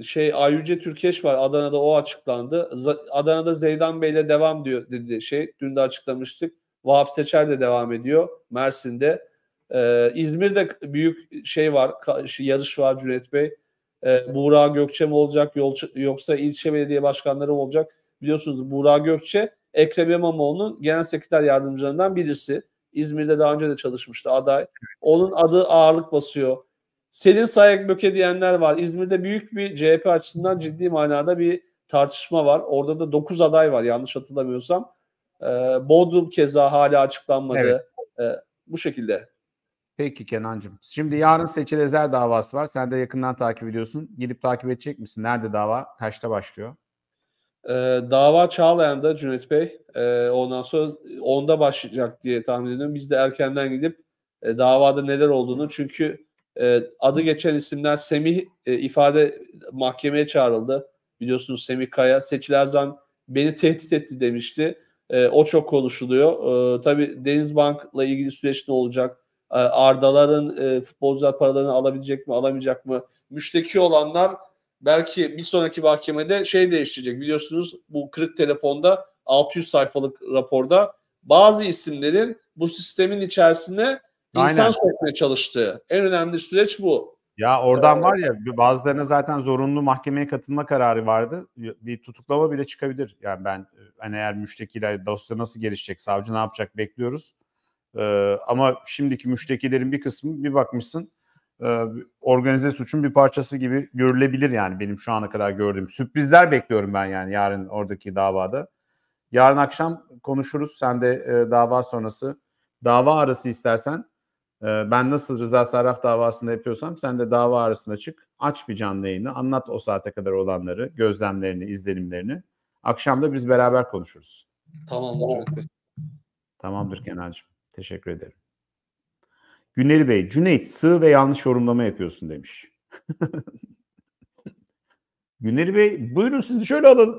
Şey Ayyüce Türkeş var. Adana'da o açıklandı. Adana'da Zeydan Bey'le devam diyor dedi şey. Dün de açıklamıştık. Vahap Seçer de devam ediyor Mersin'de. Ee, İzmir'de büyük şey var, şey, yarış var Cüneyt Bey. Ee, Buğra Gökçe mi olacak yol, yoksa ilçe belediye başkanları mı olacak? Biliyorsunuz Buğra Gökçe Ekrem İmamoğlu'nun genel sekreter yardımcılarından birisi. İzmir'de daha önce de çalışmıştı aday. Onun adı ağırlık basıyor. Selim Sayak Böke diyenler var. İzmir'de büyük bir CHP açısından ciddi manada bir tartışma var. Orada da 9 aday var yanlış hatırlamıyorsam. Ee, Bodrum keza hala açıklanmadı. Evet. Ee, bu şekilde. Peki Kenancığım. Şimdi yarın Seçil Ezer davası var. Sen de yakından takip ediyorsun. Gidip takip edecek misin? Nerede dava? Kaçta başlıyor? Ee, dava dava da Cüneyt Bey. E, ondan sonra onda başlayacak diye tahmin ediyorum. Biz de erkenden gidip e, davada neler olduğunu çünkü e, adı geçen isimler Semih e, ifade mahkemeye çağrıldı. Biliyorsunuz Semih Kaya. Seçil beni tehdit etti demişti. E, o çok konuşuluyor. E, tabii Bank'la ilgili süreç ne olacak? E, Ardalar'ın e, futbolcular paralarını alabilecek mi, alamayacak mı? Müşteki olanlar belki bir sonraki mahkemede şey değiştirecek. Biliyorsunuz bu kırık telefonda 600 sayfalık raporda bazı isimlerin bu sistemin içerisine Aynen. insan sokmaya çalıştığı en önemli süreç bu. Ya oradan ee, var ya bazılarına zaten zorunlu mahkemeye katılma kararı vardı. Bir tutuklama bile çıkabilir. Yani ben e, hani eğer müştekiler dosya nasıl gelişecek, savcı ne yapacak bekliyoruz. Ee, ama şimdiki müştekilerin bir kısmı bir bakmışsın e, organize suçun bir parçası gibi görülebilir yani benim şu ana kadar gördüğüm. Sürprizler bekliyorum ben yani yarın oradaki davada. Yarın akşam konuşuruz. Sen de e, dava sonrası dava arası istersen e, ben nasıl Rıza Sarraf davasında yapıyorsam sen de dava arasında çık. Aç bir canlı yayını. Anlat o saate kadar olanları, gözlemlerini, izlenimlerini. Akşam da biz beraber konuşuruz. Tamam Tamamdır Kenan'cığım. Teşekkür ederim. Güneri Bey, Cüneyt sığ ve yanlış yorumlama yapıyorsun demiş. <laughs> Güneri Bey buyurun sizi şöyle alalım.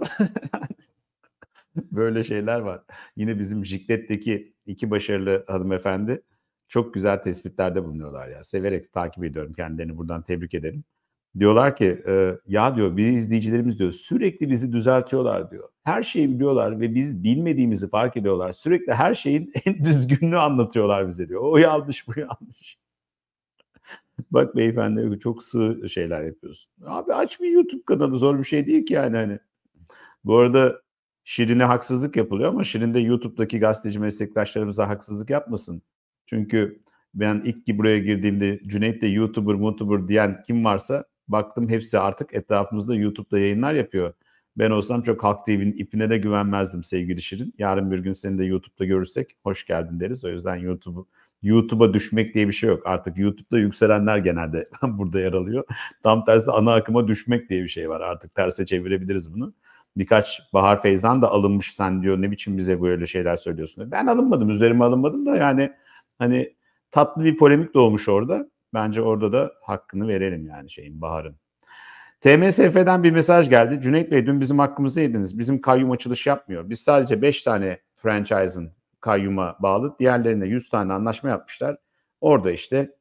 <laughs> Böyle şeyler var. Yine bizim Jiklet'teki iki başarılı hanımefendi çok güzel tespitlerde bulunuyorlar ya. Severek takip ediyorum kendilerini buradan tebrik ederim. Diyorlar ki e, ya diyor bir izleyicilerimiz diyor sürekli bizi düzeltiyorlar diyor. Her şeyi biliyorlar ve biz bilmediğimizi fark ediyorlar. Sürekli her şeyin <laughs> en düzgününü anlatıyorlar bize diyor. O yanlış bu yanlış. <laughs> Bak beyefendi çok sığ şeyler yapıyorsun. Abi aç bir YouTube kanalı zor bir şey değil ki yani hani. Bu arada Şirin'e haksızlık yapılıyor ama Şirin de YouTube'daki gazeteci meslektaşlarımıza haksızlık yapmasın. Çünkü ben ilk ki buraya girdiğimde Cüneyt de YouTuber, YouTuber diyen kim varsa Baktım hepsi artık etrafımızda YouTube'da yayınlar yapıyor. Ben olsam çok Halk TV'nin ipine de güvenmezdim sevgili Şirin. Yarın bir gün seni de YouTube'da görürsek hoş geldin deriz. O yüzden YouTube'u YouTube'a düşmek diye bir şey yok. Artık YouTube'da yükselenler genelde <laughs> burada yer alıyor. Tam tersi ana akıma düşmek diye bir şey var. Artık terse çevirebiliriz bunu. Birkaç Bahar Feyzan da alınmış sen diyor ne biçim bize böyle şeyler söylüyorsun. Ben alınmadım üzerime alınmadım da yani hani tatlı bir polemik doğmuş orada. Bence orada da hakkını verelim yani şeyin Bahar'ın. TMSF'den bir mesaj geldi. Cüneyt Bey dün bizim hakkımızı yediniz. Bizim kayyum açılış yapmıyor. Biz sadece 5 tane franchise'ın kayyuma bağlı. Diğerlerine 100 tane anlaşma yapmışlar. Orada işte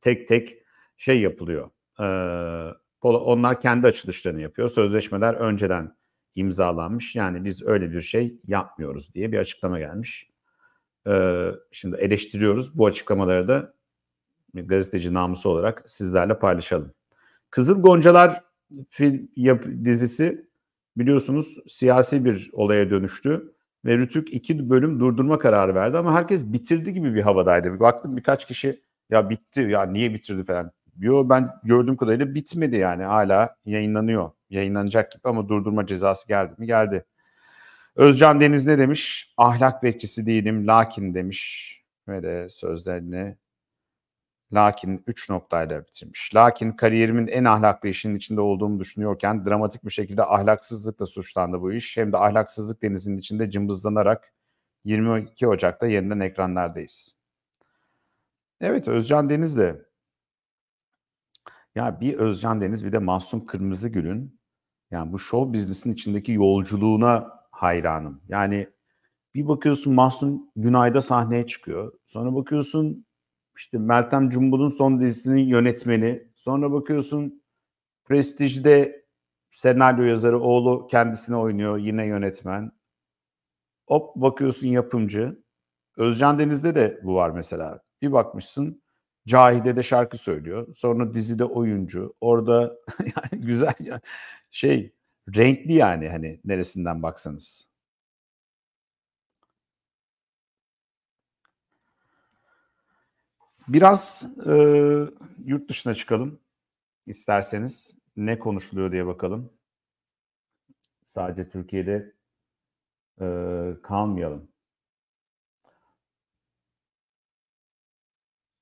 tek tek şey yapılıyor. Ee, onlar kendi açılışlarını yapıyor. Sözleşmeler önceden imzalanmış. Yani biz öyle bir şey yapmıyoruz diye bir açıklama gelmiş. Ee, şimdi eleştiriyoruz. Bu açıklamaları da gazeteci namusu olarak sizlerle paylaşalım. Kızıl Goncalar film yap, dizisi biliyorsunuz siyasi bir olaya dönüştü ve Rütük iki bölüm durdurma kararı verdi ama herkes bitirdi gibi bir havadaydı. baktım birkaç kişi ya bitti ya niye bitirdi falan. Yo ben gördüğüm kadarıyla bitmedi yani hala yayınlanıyor. Yayınlanacak gibi ama durdurma cezası geldi mi? Geldi. Özcan Deniz ne demiş? Ahlak bekçisi değilim lakin demiş ve de sözlerini Lakin 3 noktayla bitirmiş. Lakin kariyerimin en ahlaklı işinin içinde olduğumu düşünüyorken dramatik bir şekilde ahlaksızlıkla suçlandı bu iş. Hem de ahlaksızlık denizinin içinde cımbızlanarak 22 Ocak'ta yeniden ekranlardayız. Evet Özcan Deniz de ya bir Özcan Deniz bir de Mahsun Kırmızıgül'ün yani bu show biznesin içindeki yolculuğuna hayranım. Yani bir bakıyorsun Mahsun Günay'da sahneye çıkıyor. Sonra bakıyorsun işte Meltem Cumbul'un son dizisinin yönetmeni. Sonra bakıyorsun Prestige'de senaryo yazarı oğlu kendisine oynuyor yine yönetmen. Hop bakıyorsun yapımcı. Özcan Deniz'de de bu var mesela. Bir bakmışsın Cahide de şarkı söylüyor. Sonra dizide oyuncu. Orada <laughs> güzel ya şey renkli yani hani neresinden baksanız. Biraz e, yurt dışına çıkalım isterseniz. Ne konuşuluyor diye bakalım. Sadece Türkiye'de e, kalmayalım.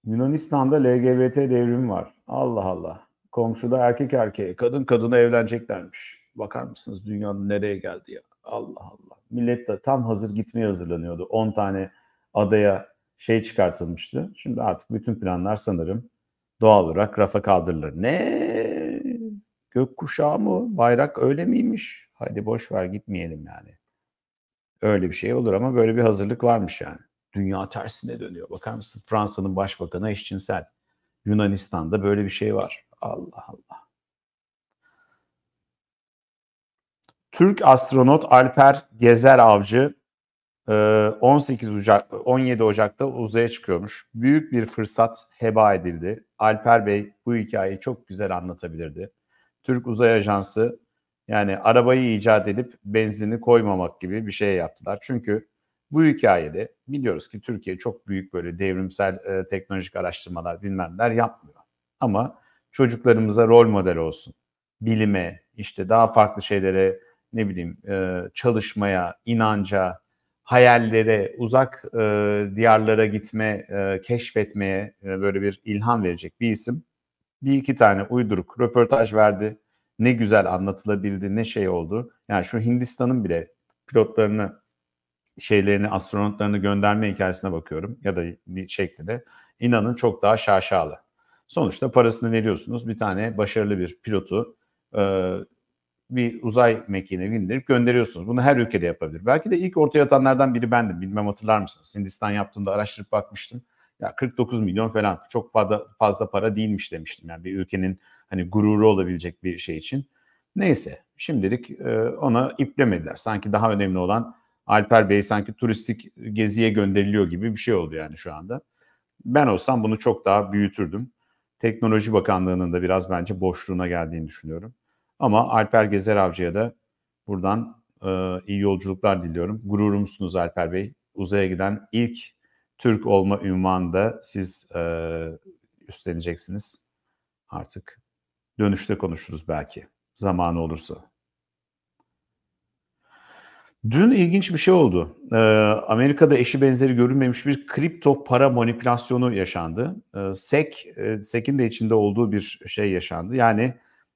Yunanistan'da LGBT devrimi var. Allah Allah. Komşuda erkek erkeğe, kadın kadına evleneceklermiş. Bakar mısınız dünyanın nereye geldi ya? Allah Allah. Millet de tam hazır gitmeye hazırlanıyordu. 10 tane adaya şey çıkartılmıştı. Şimdi artık bütün planlar sanırım doğal olarak rafa kaldırılır. Ne? Gökkuşağı mı? Bayrak öyle miymiş? Haydi boş ver gitmeyelim yani. Öyle bir şey olur ama böyle bir hazırlık varmış yani. Dünya tersine dönüyor. Bakar mısın? Fransa'nın başbakanı eşcinsel. Yunanistan'da böyle bir şey var. Allah Allah. Türk astronot Alper Gezer Avcı 18 ee, Ocak 17 Ocak'ta uzaya çıkıyormuş. Büyük bir fırsat heba edildi. Alper Bey bu hikayeyi çok güzel anlatabilirdi. Türk Uzay Ajansı yani arabayı icat edip benzini koymamak gibi bir şey yaptılar. Çünkü bu hikayede biliyoruz ki Türkiye çok büyük böyle devrimsel e, teknolojik araştırmalar bilmem neler yapmıyor. Ama çocuklarımıza rol model olsun. Bilime, işte daha farklı şeylere ne bileyim e, çalışmaya, inanca, hayallere, uzak e, diyarlara gitme, e, keşfetmeye e, böyle bir ilham verecek bir isim. Bir iki tane uyduruk röportaj verdi. Ne güzel anlatılabildi, ne şey oldu. Yani şu Hindistan'ın bile pilotlarını, şeylerini, astronotlarını gönderme hikayesine bakıyorum ya da bir şekilde İnanın çok daha şaşalı. Sonuçta parasını veriyorsunuz. Bir tane başarılı bir pilotu e, bir uzay mekiğine bindirip gönderiyorsunuz. Bunu her ülkede yapabilir. Belki de ilk ortaya atanlardan biri bendim. Bilmem hatırlar mısınız? Hindistan yaptığında araştırıp bakmıştım. Ya 49 milyon falan çok fazla, fazla para değilmiş demiştim. Yani bir ülkenin hani gururu olabilecek bir şey için. Neyse şimdilik e, ona iplemediler. Sanki daha önemli olan Alper Bey sanki turistik geziye gönderiliyor gibi bir şey oldu yani şu anda. Ben olsam bunu çok daha büyütürdüm. Teknoloji Bakanlığı'nın da biraz bence boşluğuna geldiğini düşünüyorum. Ama Alper Gezer Avcı'ya da buradan e, iyi yolculuklar diliyorum. Gururumsunuz Alper Bey. Uzaya giden ilk Türk olma ünvanı da siz e, üstleneceksiniz. Artık dönüşte konuşuruz belki. Zamanı olursa. Dün ilginç bir şey oldu. Ee, Amerika'da eşi benzeri görünmemiş bir kripto para manipülasyonu yaşandı. Ee, SEC, e, SEC'in e, e de içinde olduğu bir şey yaşandı. Yani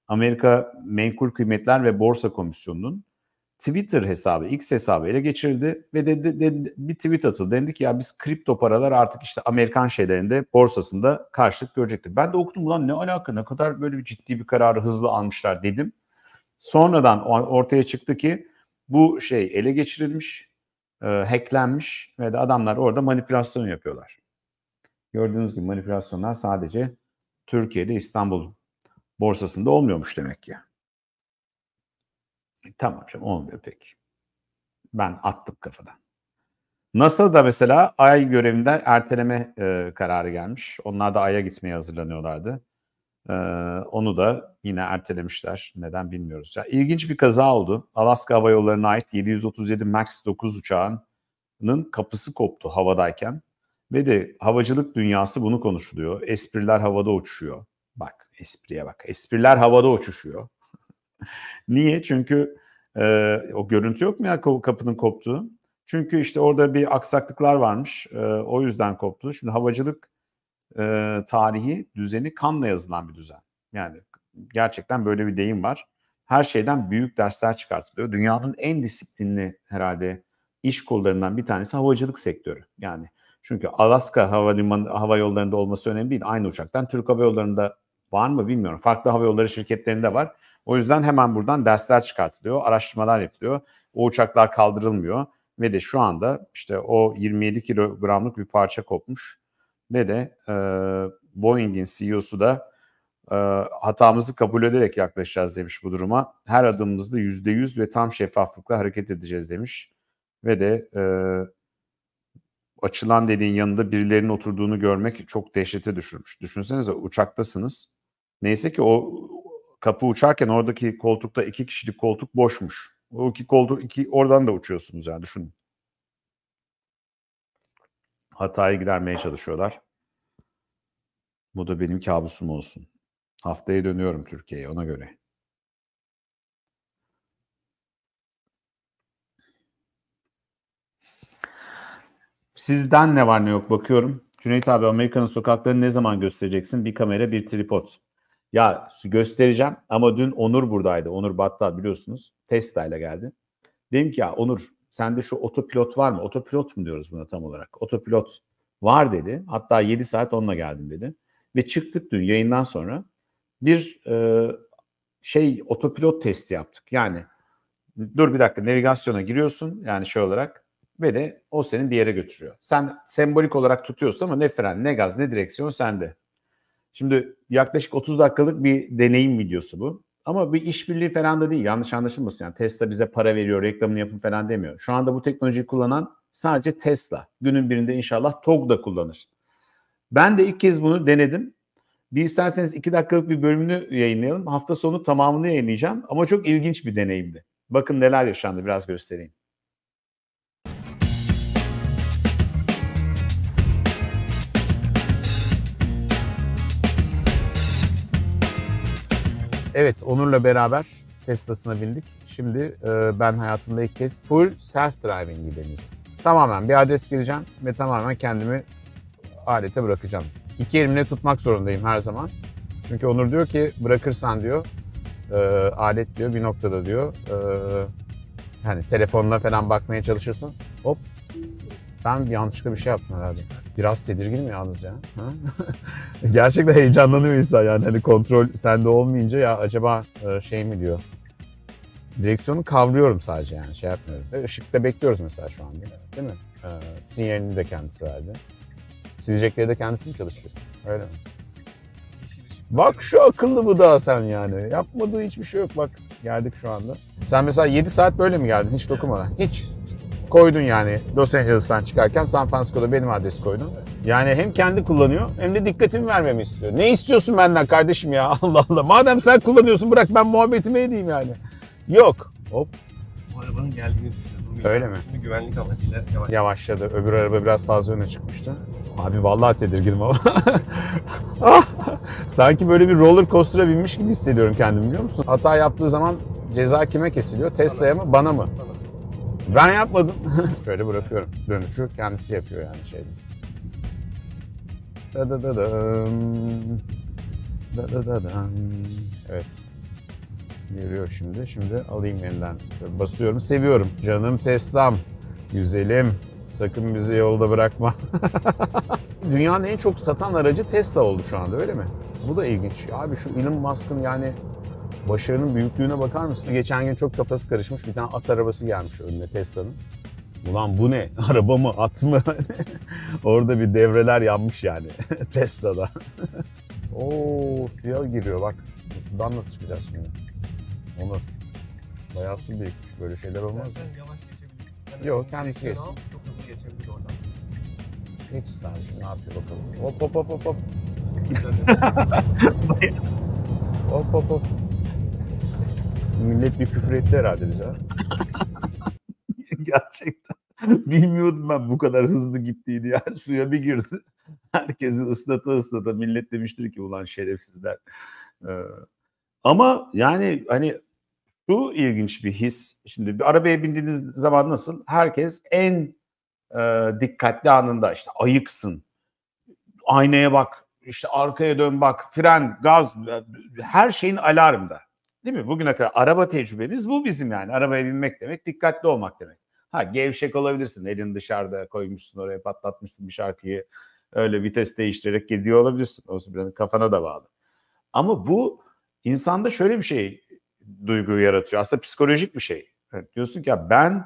Amerika Menkul Kıymetler ve Borsa Komisyonu'nun Twitter hesabı, X hesabı ele geçirildi ve dedi, dedi, bir tweet atıldı. Dedi ki ya biz kripto paralar artık işte Amerikan şeylerinde borsasında karşılık görecektir. Ben de okudum ulan ne alaka ne kadar böyle bir ciddi bir kararı hızlı almışlar dedim. Sonradan ortaya çıktı ki bu şey ele geçirilmiş, e, hacklenmiş ve de adamlar orada manipülasyon yapıyorlar. Gördüğünüz gibi manipülasyonlar sadece Türkiye'de İstanbul borsasında olmuyormuş demek ki. E, tamam canım olmuyor peki. Ben attım kafadan. NASA'da mesela ay görevinden erteleme e, kararı gelmiş. Onlar da aya gitmeye hazırlanıyorlardı. E, onu da yine ertelemişler. Neden bilmiyoruz. Ya, ilginç bir kaza oldu. Alaska Hava Yolları'na ait 737 MAX 9 uçağının kapısı koptu havadayken. Ve de havacılık dünyası bunu konuşuluyor. Espriler havada uçuyor. Bak espriye bak. Espriler havada uçuşuyor. <laughs> Niye? Çünkü e, o görüntü yok mu ya kapının koptuğu? Çünkü işte orada bir aksaklıklar varmış. E, o yüzden koptu. Şimdi havacılık e, tarihi düzeni kanla yazılan bir düzen. Yani gerçekten böyle bir deyim var. Her şeyden büyük dersler çıkartılıyor. Dünyanın en disiplinli herhalde iş kollarından bir tanesi havacılık sektörü. Yani çünkü Alaska havalimanı hava yollarında olması önemli değil. Aynı uçaktan Türk Hava Yolları'nda Var mı bilmiyorum. Farklı hava yolları şirketlerinde var. O yüzden hemen buradan dersler çıkartılıyor, araştırmalar yapılıyor. O uçaklar kaldırılmıyor ve de şu anda işte o 27 kilogramlık bir parça kopmuş ve de e, Boeing'in CEO'su da e, hatamızı kabul ederek yaklaşacağız demiş bu duruma. Her adımımızda %100 ve tam şeffaflıkla hareket edeceğiz demiş. Ve de e, açılan dediğin yanında birilerinin oturduğunu görmek çok dehşete düşürmüş. Düşünsenize uçaktasınız Neyse ki o kapı uçarken oradaki koltukta iki kişilik koltuk boşmuş. O iki koltuk iki oradan da uçuyorsunuz yani düşünün. Hatayı gidermeye çalışıyorlar. Bu da benim kabusum olsun. Haftaya dönüyorum Türkiye'ye ona göre. Sizden ne var ne yok bakıyorum. Cüneyt abi Amerika'nın sokaklarını ne zaman göstereceksin? Bir kamera bir tripod. Ya göstereceğim ama dün Onur buradaydı. Onur Battal biliyorsunuz. Tesla ile geldi. Dedim ki ya Onur sende şu otopilot var mı? Otopilot mu diyoruz buna tam olarak? Otopilot var dedi. Hatta 7 saat onunla geldim dedi. Ve çıktık dün yayından sonra bir e, şey otopilot testi yaptık. Yani dur bir dakika navigasyona giriyorsun yani şey olarak ve de o senin bir yere götürüyor. Sen sembolik olarak tutuyorsun ama ne fren ne gaz ne direksiyon sende. Şimdi yaklaşık 30 dakikalık bir deneyim videosu bu. Ama bir işbirliği falan da değil. Yanlış anlaşılmasın. Yani Tesla bize para veriyor, reklamını yapın falan demiyor. Şu anda bu teknolojiyi kullanan sadece Tesla. Günün birinde inşallah TOG da kullanır. Ben de ilk kez bunu denedim. Bir isterseniz iki dakikalık bir bölümünü yayınlayalım. Hafta sonu tamamını yayınlayacağım. Ama çok ilginç bir deneyimdi. Bakın neler yaşandı biraz göstereyim. Evet Onur'la beraber Tesla'sına bindik. Şimdi e, ben hayatımda ilk kez full self driving deneyeceğim. Tamamen bir adres gireceğim ve tamamen kendimi alete bırakacağım. İki elimle tutmak zorundayım her zaman. Çünkü Onur diyor ki bırakırsan diyor e, alet diyor bir noktada diyor e, hani telefonla falan bakmaya çalışırsan hop ben yanlışlıkla bir şey yaptım herhalde. Biraz tedirginim yalnız ya. <laughs> Gerçekten heyecanlanıyor insan yani hani kontrol sende olmayınca ya acaba e, şey mi diyor. Direksiyonu kavruyorum sadece yani şey yapmıyorum. Işıkta bekliyoruz mesela şu an değil mi? Ee, sinyalini de kendisi verdi. Silecekleri de kendisi mi çalışıyor? Öyle mi? Bak şu akıllı bu da sen yani. Yapmadığı hiçbir şey yok bak. Geldik şu anda. Sen mesela 7 saat böyle mi geldin hiç dokunmadan? Hiç koydun yani Los Angeles'tan çıkarken San Francisco'da benim adresi koydun. Yani hem kendi kullanıyor hem de dikkatimi vermemi istiyor. Ne istiyorsun benden kardeşim ya <laughs> Allah Allah. Madem sen kullanıyorsun bırak ben muhabbetimi edeyim yani. Yok. Hop. Bu arabanın geldiğini düşünüyordum. Öyle mi? Şimdi güvenlik amacıyla yavaş. Yavaşladı. Öbür araba biraz fazla öne çıkmıştı. Abi vallahi tedirginim ama. <laughs> Sanki böyle bir roller coaster'a binmiş gibi hissediyorum kendimi biliyor musun? Hata yaptığı zaman ceza kime kesiliyor? Tesla'ya mı? Bana mı? Sana. Ben yapmadım. <laughs> Şöyle bırakıyorum. Dönüşü kendisi yapıyor yani şeyde. Da da da da. Da da da da. Evet. Yürüyor şimdi. Şimdi alayım yeniden. Şöyle basıyorum. Seviyorum. Canım Teslam. Güzelim. Sakın bizi yolda bırakma. <laughs> Dünyanın en çok satan aracı Tesla oldu şu anda öyle mi? Bu da ilginç. Abi şu Elon Musk'ın yani Başarının büyüklüğüne bakar mısın? Geçen gün çok kafası karışmış bir tane at arabası gelmiş önüne Tesla'nın. Ulan bu ne? <laughs> Araba mı? At mı? <laughs> Orada bir devreler yanmış yani <laughs> Tesla'da. Oo suya giriyor bak. Bu sudan nasıl çıkacağız şimdi? Onur. Bayağı su büyükmüş. Böyle şeyler olmaz mı? Yok kendisi geçsin. Çok hızlı geçebilir oradan. Geç İslam'cığım ne yapıyor bakalım. Hop hop hop hop hop. hop hop hop. Millet bir küfür etti herhalde bize. <laughs> Gerçekten. Bilmiyordum ben bu kadar hızlı gittiğini. Yani <laughs> suya bir girdi. Herkesi ıslata ıslata millet demiştir ki ulan şerefsizler. Ee, ama yani hani şu ilginç bir his. Şimdi bir arabaya bindiğiniz zaman nasıl? Herkes en e, dikkatli anında işte ayıksın. Aynaya bak, işte arkaya dön bak, fren, gaz, her şeyin alarmda. Değil mi? Bugüne kadar araba tecrübemiz bu bizim yani. Arabaya binmek demek dikkatli olmak demek. Ha gevşek olabilirsin. elini dışarıda koymuşsun oraya patlatmışsın bir şarkıyı. Öyle vites değiştirerek geziyor olabilirsin. Olsun biraz kafana da bağlı. Ama bu insanda şöyle bir şey duygu yaratıyor. Aslında psikolojik bir şey. Evet, diyorsun ki ya ben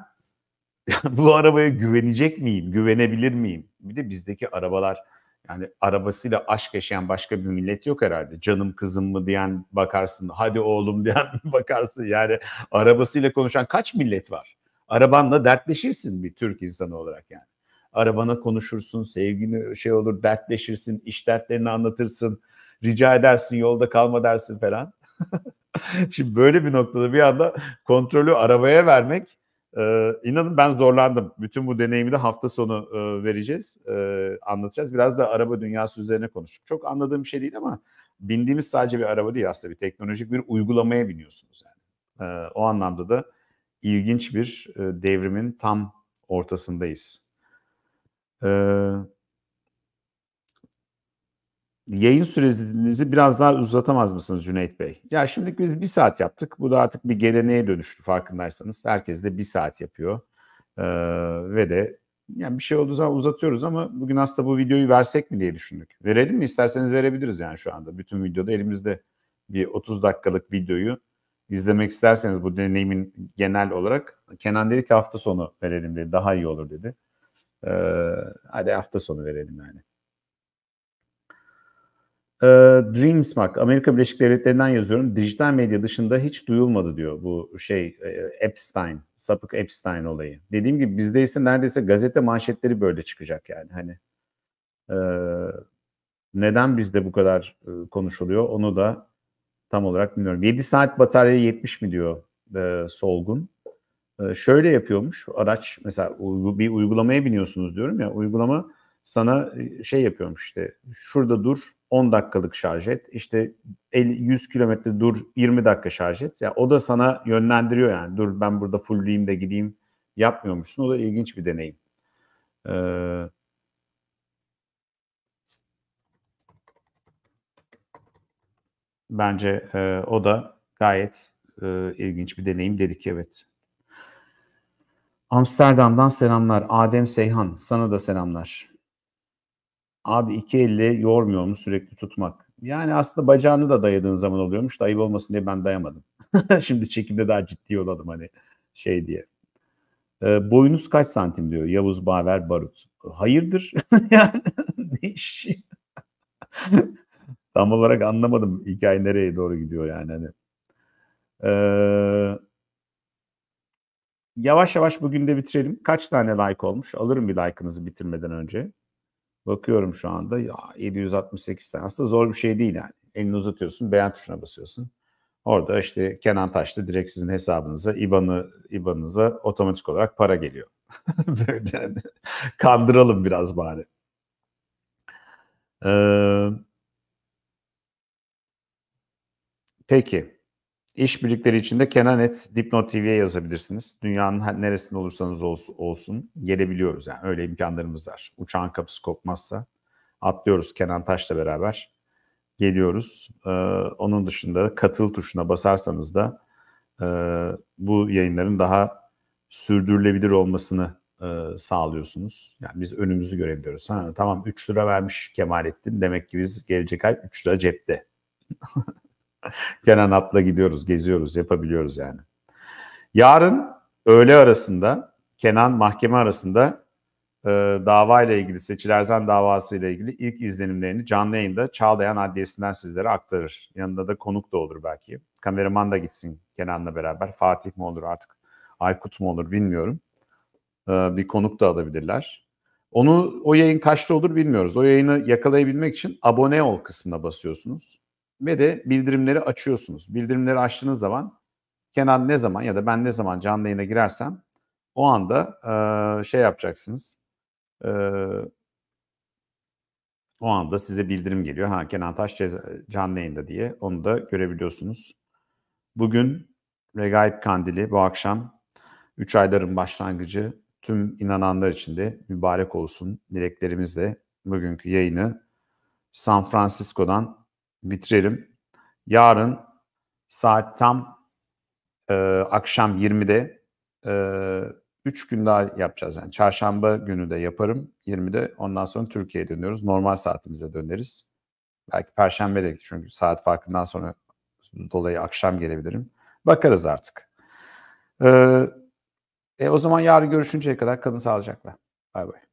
<laughs> bu arabaya güvenecek miyim? Güvenebilir miyim? Bir de bizdeki arabalar yani arabasıyla aşk yaşayan başka bir millet yok herhalde. Canım kızım mı diyen bakarsın, hadi oğlum <laughs> diyen bakarsın. Yani arabasıyla konuşan kaç millet var? Arabanla dertleşirsin bir Türk insanı olarak yani. Arabana konuşursun, sevgini şey olur, dertleşirsin, iş dertlerini anlatırsın, rica edersin, yolda kalma dersin falan. <laughs> Şimdi böyle bir noktada bir anda kontrolü arabaya vermek ee, inanın ben zorlandım. Bütün bu deneyimi de hafta sonu e, vereceğiz, e, anlatacağız. Biraz da araba dünyası üzerine konuştuk. Çok anladığım bir şey değil ama bindiğimiz sadece bir araba değil aslında bir teknolojik bir uygulamaya biniyorsunuz yani. E, o anlamda da ilginç bir e, devrimin tam ortasındayız. E, yayın sürenizi biraz daha uzatamaz mısınız Cüneyt Bey? Ya şimdi biz bir saat yaptık. Bu da artık bir geleneğe dönüştü farkındaysanız. Herkes de bir saat yapıyor. Ee, ve de yani bir şey olduğu zaman uzatıyoruz ama bugün aslında bu videoyu versek mi diye düşündük. Verelim mi? İsterseniz verebiliriz yani şu anda. Bütün videoda elimizde bir 30 dakikalık videoyu izlemek isterseniz bu deneyimin genel olarak Kenan dedi ki hafta sonu verelim dedi. Daha iyi olur dedi. Ee, hadi hafta sonu verelim yani. Ee, Dream Smack Amerika Birleşik Devletleri'nden yazıyorum. Dijital medya dışında hiç duyulmadı diyor bu şey e, Epstein, sapık Epstein olayı. Dediğim gibi bizde ise neredeyse gazete manşetleri böyle çıkacak yani. Hani ee, neden bizde bu kadar e, konuşuluyor onu da tam olarak bilmiyorum. 7 saat batarya yetmiş mi diyor e, Solgun. şöyle yapıyormuş araç mesela bir uygulamaya biniyorsunuz diyorum ya uygulama sana şey yapıyormuş işte şurada dur 10 dakikalık şarj et. İşte 100 kilometre dur 20 dakika şarj et. Yani o da sana yönlendiriyor yani. Dur ben burada fullleyeyim de gideyim yapmıyormuşsun. O da ilginç bir deneyim. Ee, bence e, o da gayet e, ilginç bir deneyim dedik evet. Amsterdam'dan selamlar. Adem Seyhan sana da selamlar. Abi iki elle yormuyor mu sürekli tutmak? Yani aslında bacağını da dayadığın zaman oluyormuş da ayıp olmasın diye ben dayamadım. <laughs> Şimdi çekimde daha ciddi olalım hani şey diye. E, boyunuz kaç santim diyor Yavuz Baver Barut. Hayırdır? <laughs> yani ne iş? Tam olarak anlamadım hikaye nereye doğru gidiyor yani hani. Ee, yavaş yavaş bugün de bitirelim. Kaç tane like olmuş? Alırım bir like'ınızı bitirmeden önce. Bakıyorum şu anda ya 768 tane aslında zor bir şey değil yani. Elini uzatıyorsun beğen tuşuna basıyorsun. Orada işte Kenan Taşlı direkt sizin hesabınıza IBAN'ı IBAN'ınıza otomatik olarak para geliyor. <laughs> Böyle yani, kandıralım biraz bari. Ee, peki. İşbirlikleri içinde Kenanet Dipnot TV'ye yazabilirsiniz. Dünyanın neresinde olursanız olsun gelebiliyoruz yani öyle imkanlarımız var. Uçağın kapısı kopmazsa atlıyoruz Kenan Taş'la beraber geliyoruz. Ee, onun dışında katıl tuşuna basarsanız da e, bu yayınların daha sürdürülebilir olmasını e, sağlıyorsunuz. Yani biz önümüzü görebiliyoruz. Ha, tamam 3 lira vermiş Kemalettin demek ki biz gelecek ay 3 lira cepte. <laughs> Kenan At'la gidiyoruz, geziyoruz, yapabiliyoruz yani. Yarın öğle arasında Kenan mahkeme arasında e, dava ile ilgili Seçil Erzan davası ile ilgili ilk izlenimlerini canlı yayında Çağlayan Adliyesi'nden sizlere aktarır. Yanında da konuk da olur belki. Kameraman da gitsin Kenan'la beraber. Fatih mi olur artık Aykut mu olur bilmiyorum. E, bir konuk da alabilirler. Onu o yayın kaçta olur bilmiyoruz. O yayını yakalayabilmek için abone ol kısmına basıyorsunuz ve de bildirimleri açıyorsunuz. Bildirimleri açtığınız zaman Kenan ne zaman ya da ben ne zaman canlı yayına girersem o anda e, şey yapacaksınız. E, o anda size bildirim geliyor. Ha Kenan Taş canlı yayında diye onu da görebiliyorsunuz. Bugün Regaip Kandili bu akşam 3 ayların başlangıcı tüm inananlar için de mübarek olsun dileklerimizle bugünkü yayını San Francisco'dan bitirelim. Yarın saat tam e, akşam 20'de e, 3 gün daha yapacağız. Yani çarşamba günü de yaparım 20'de. Ondan sonra Türkiye'ye dönüyoruz. Normal saatimize döneriz. Belki perşembe de çünkü saat farkından sonra dolayı akşam gelebilirim. Bakarız artık. Ee, e, o zaman yarın görüşünceye kadar kadın sağlıcakla. Bay bay.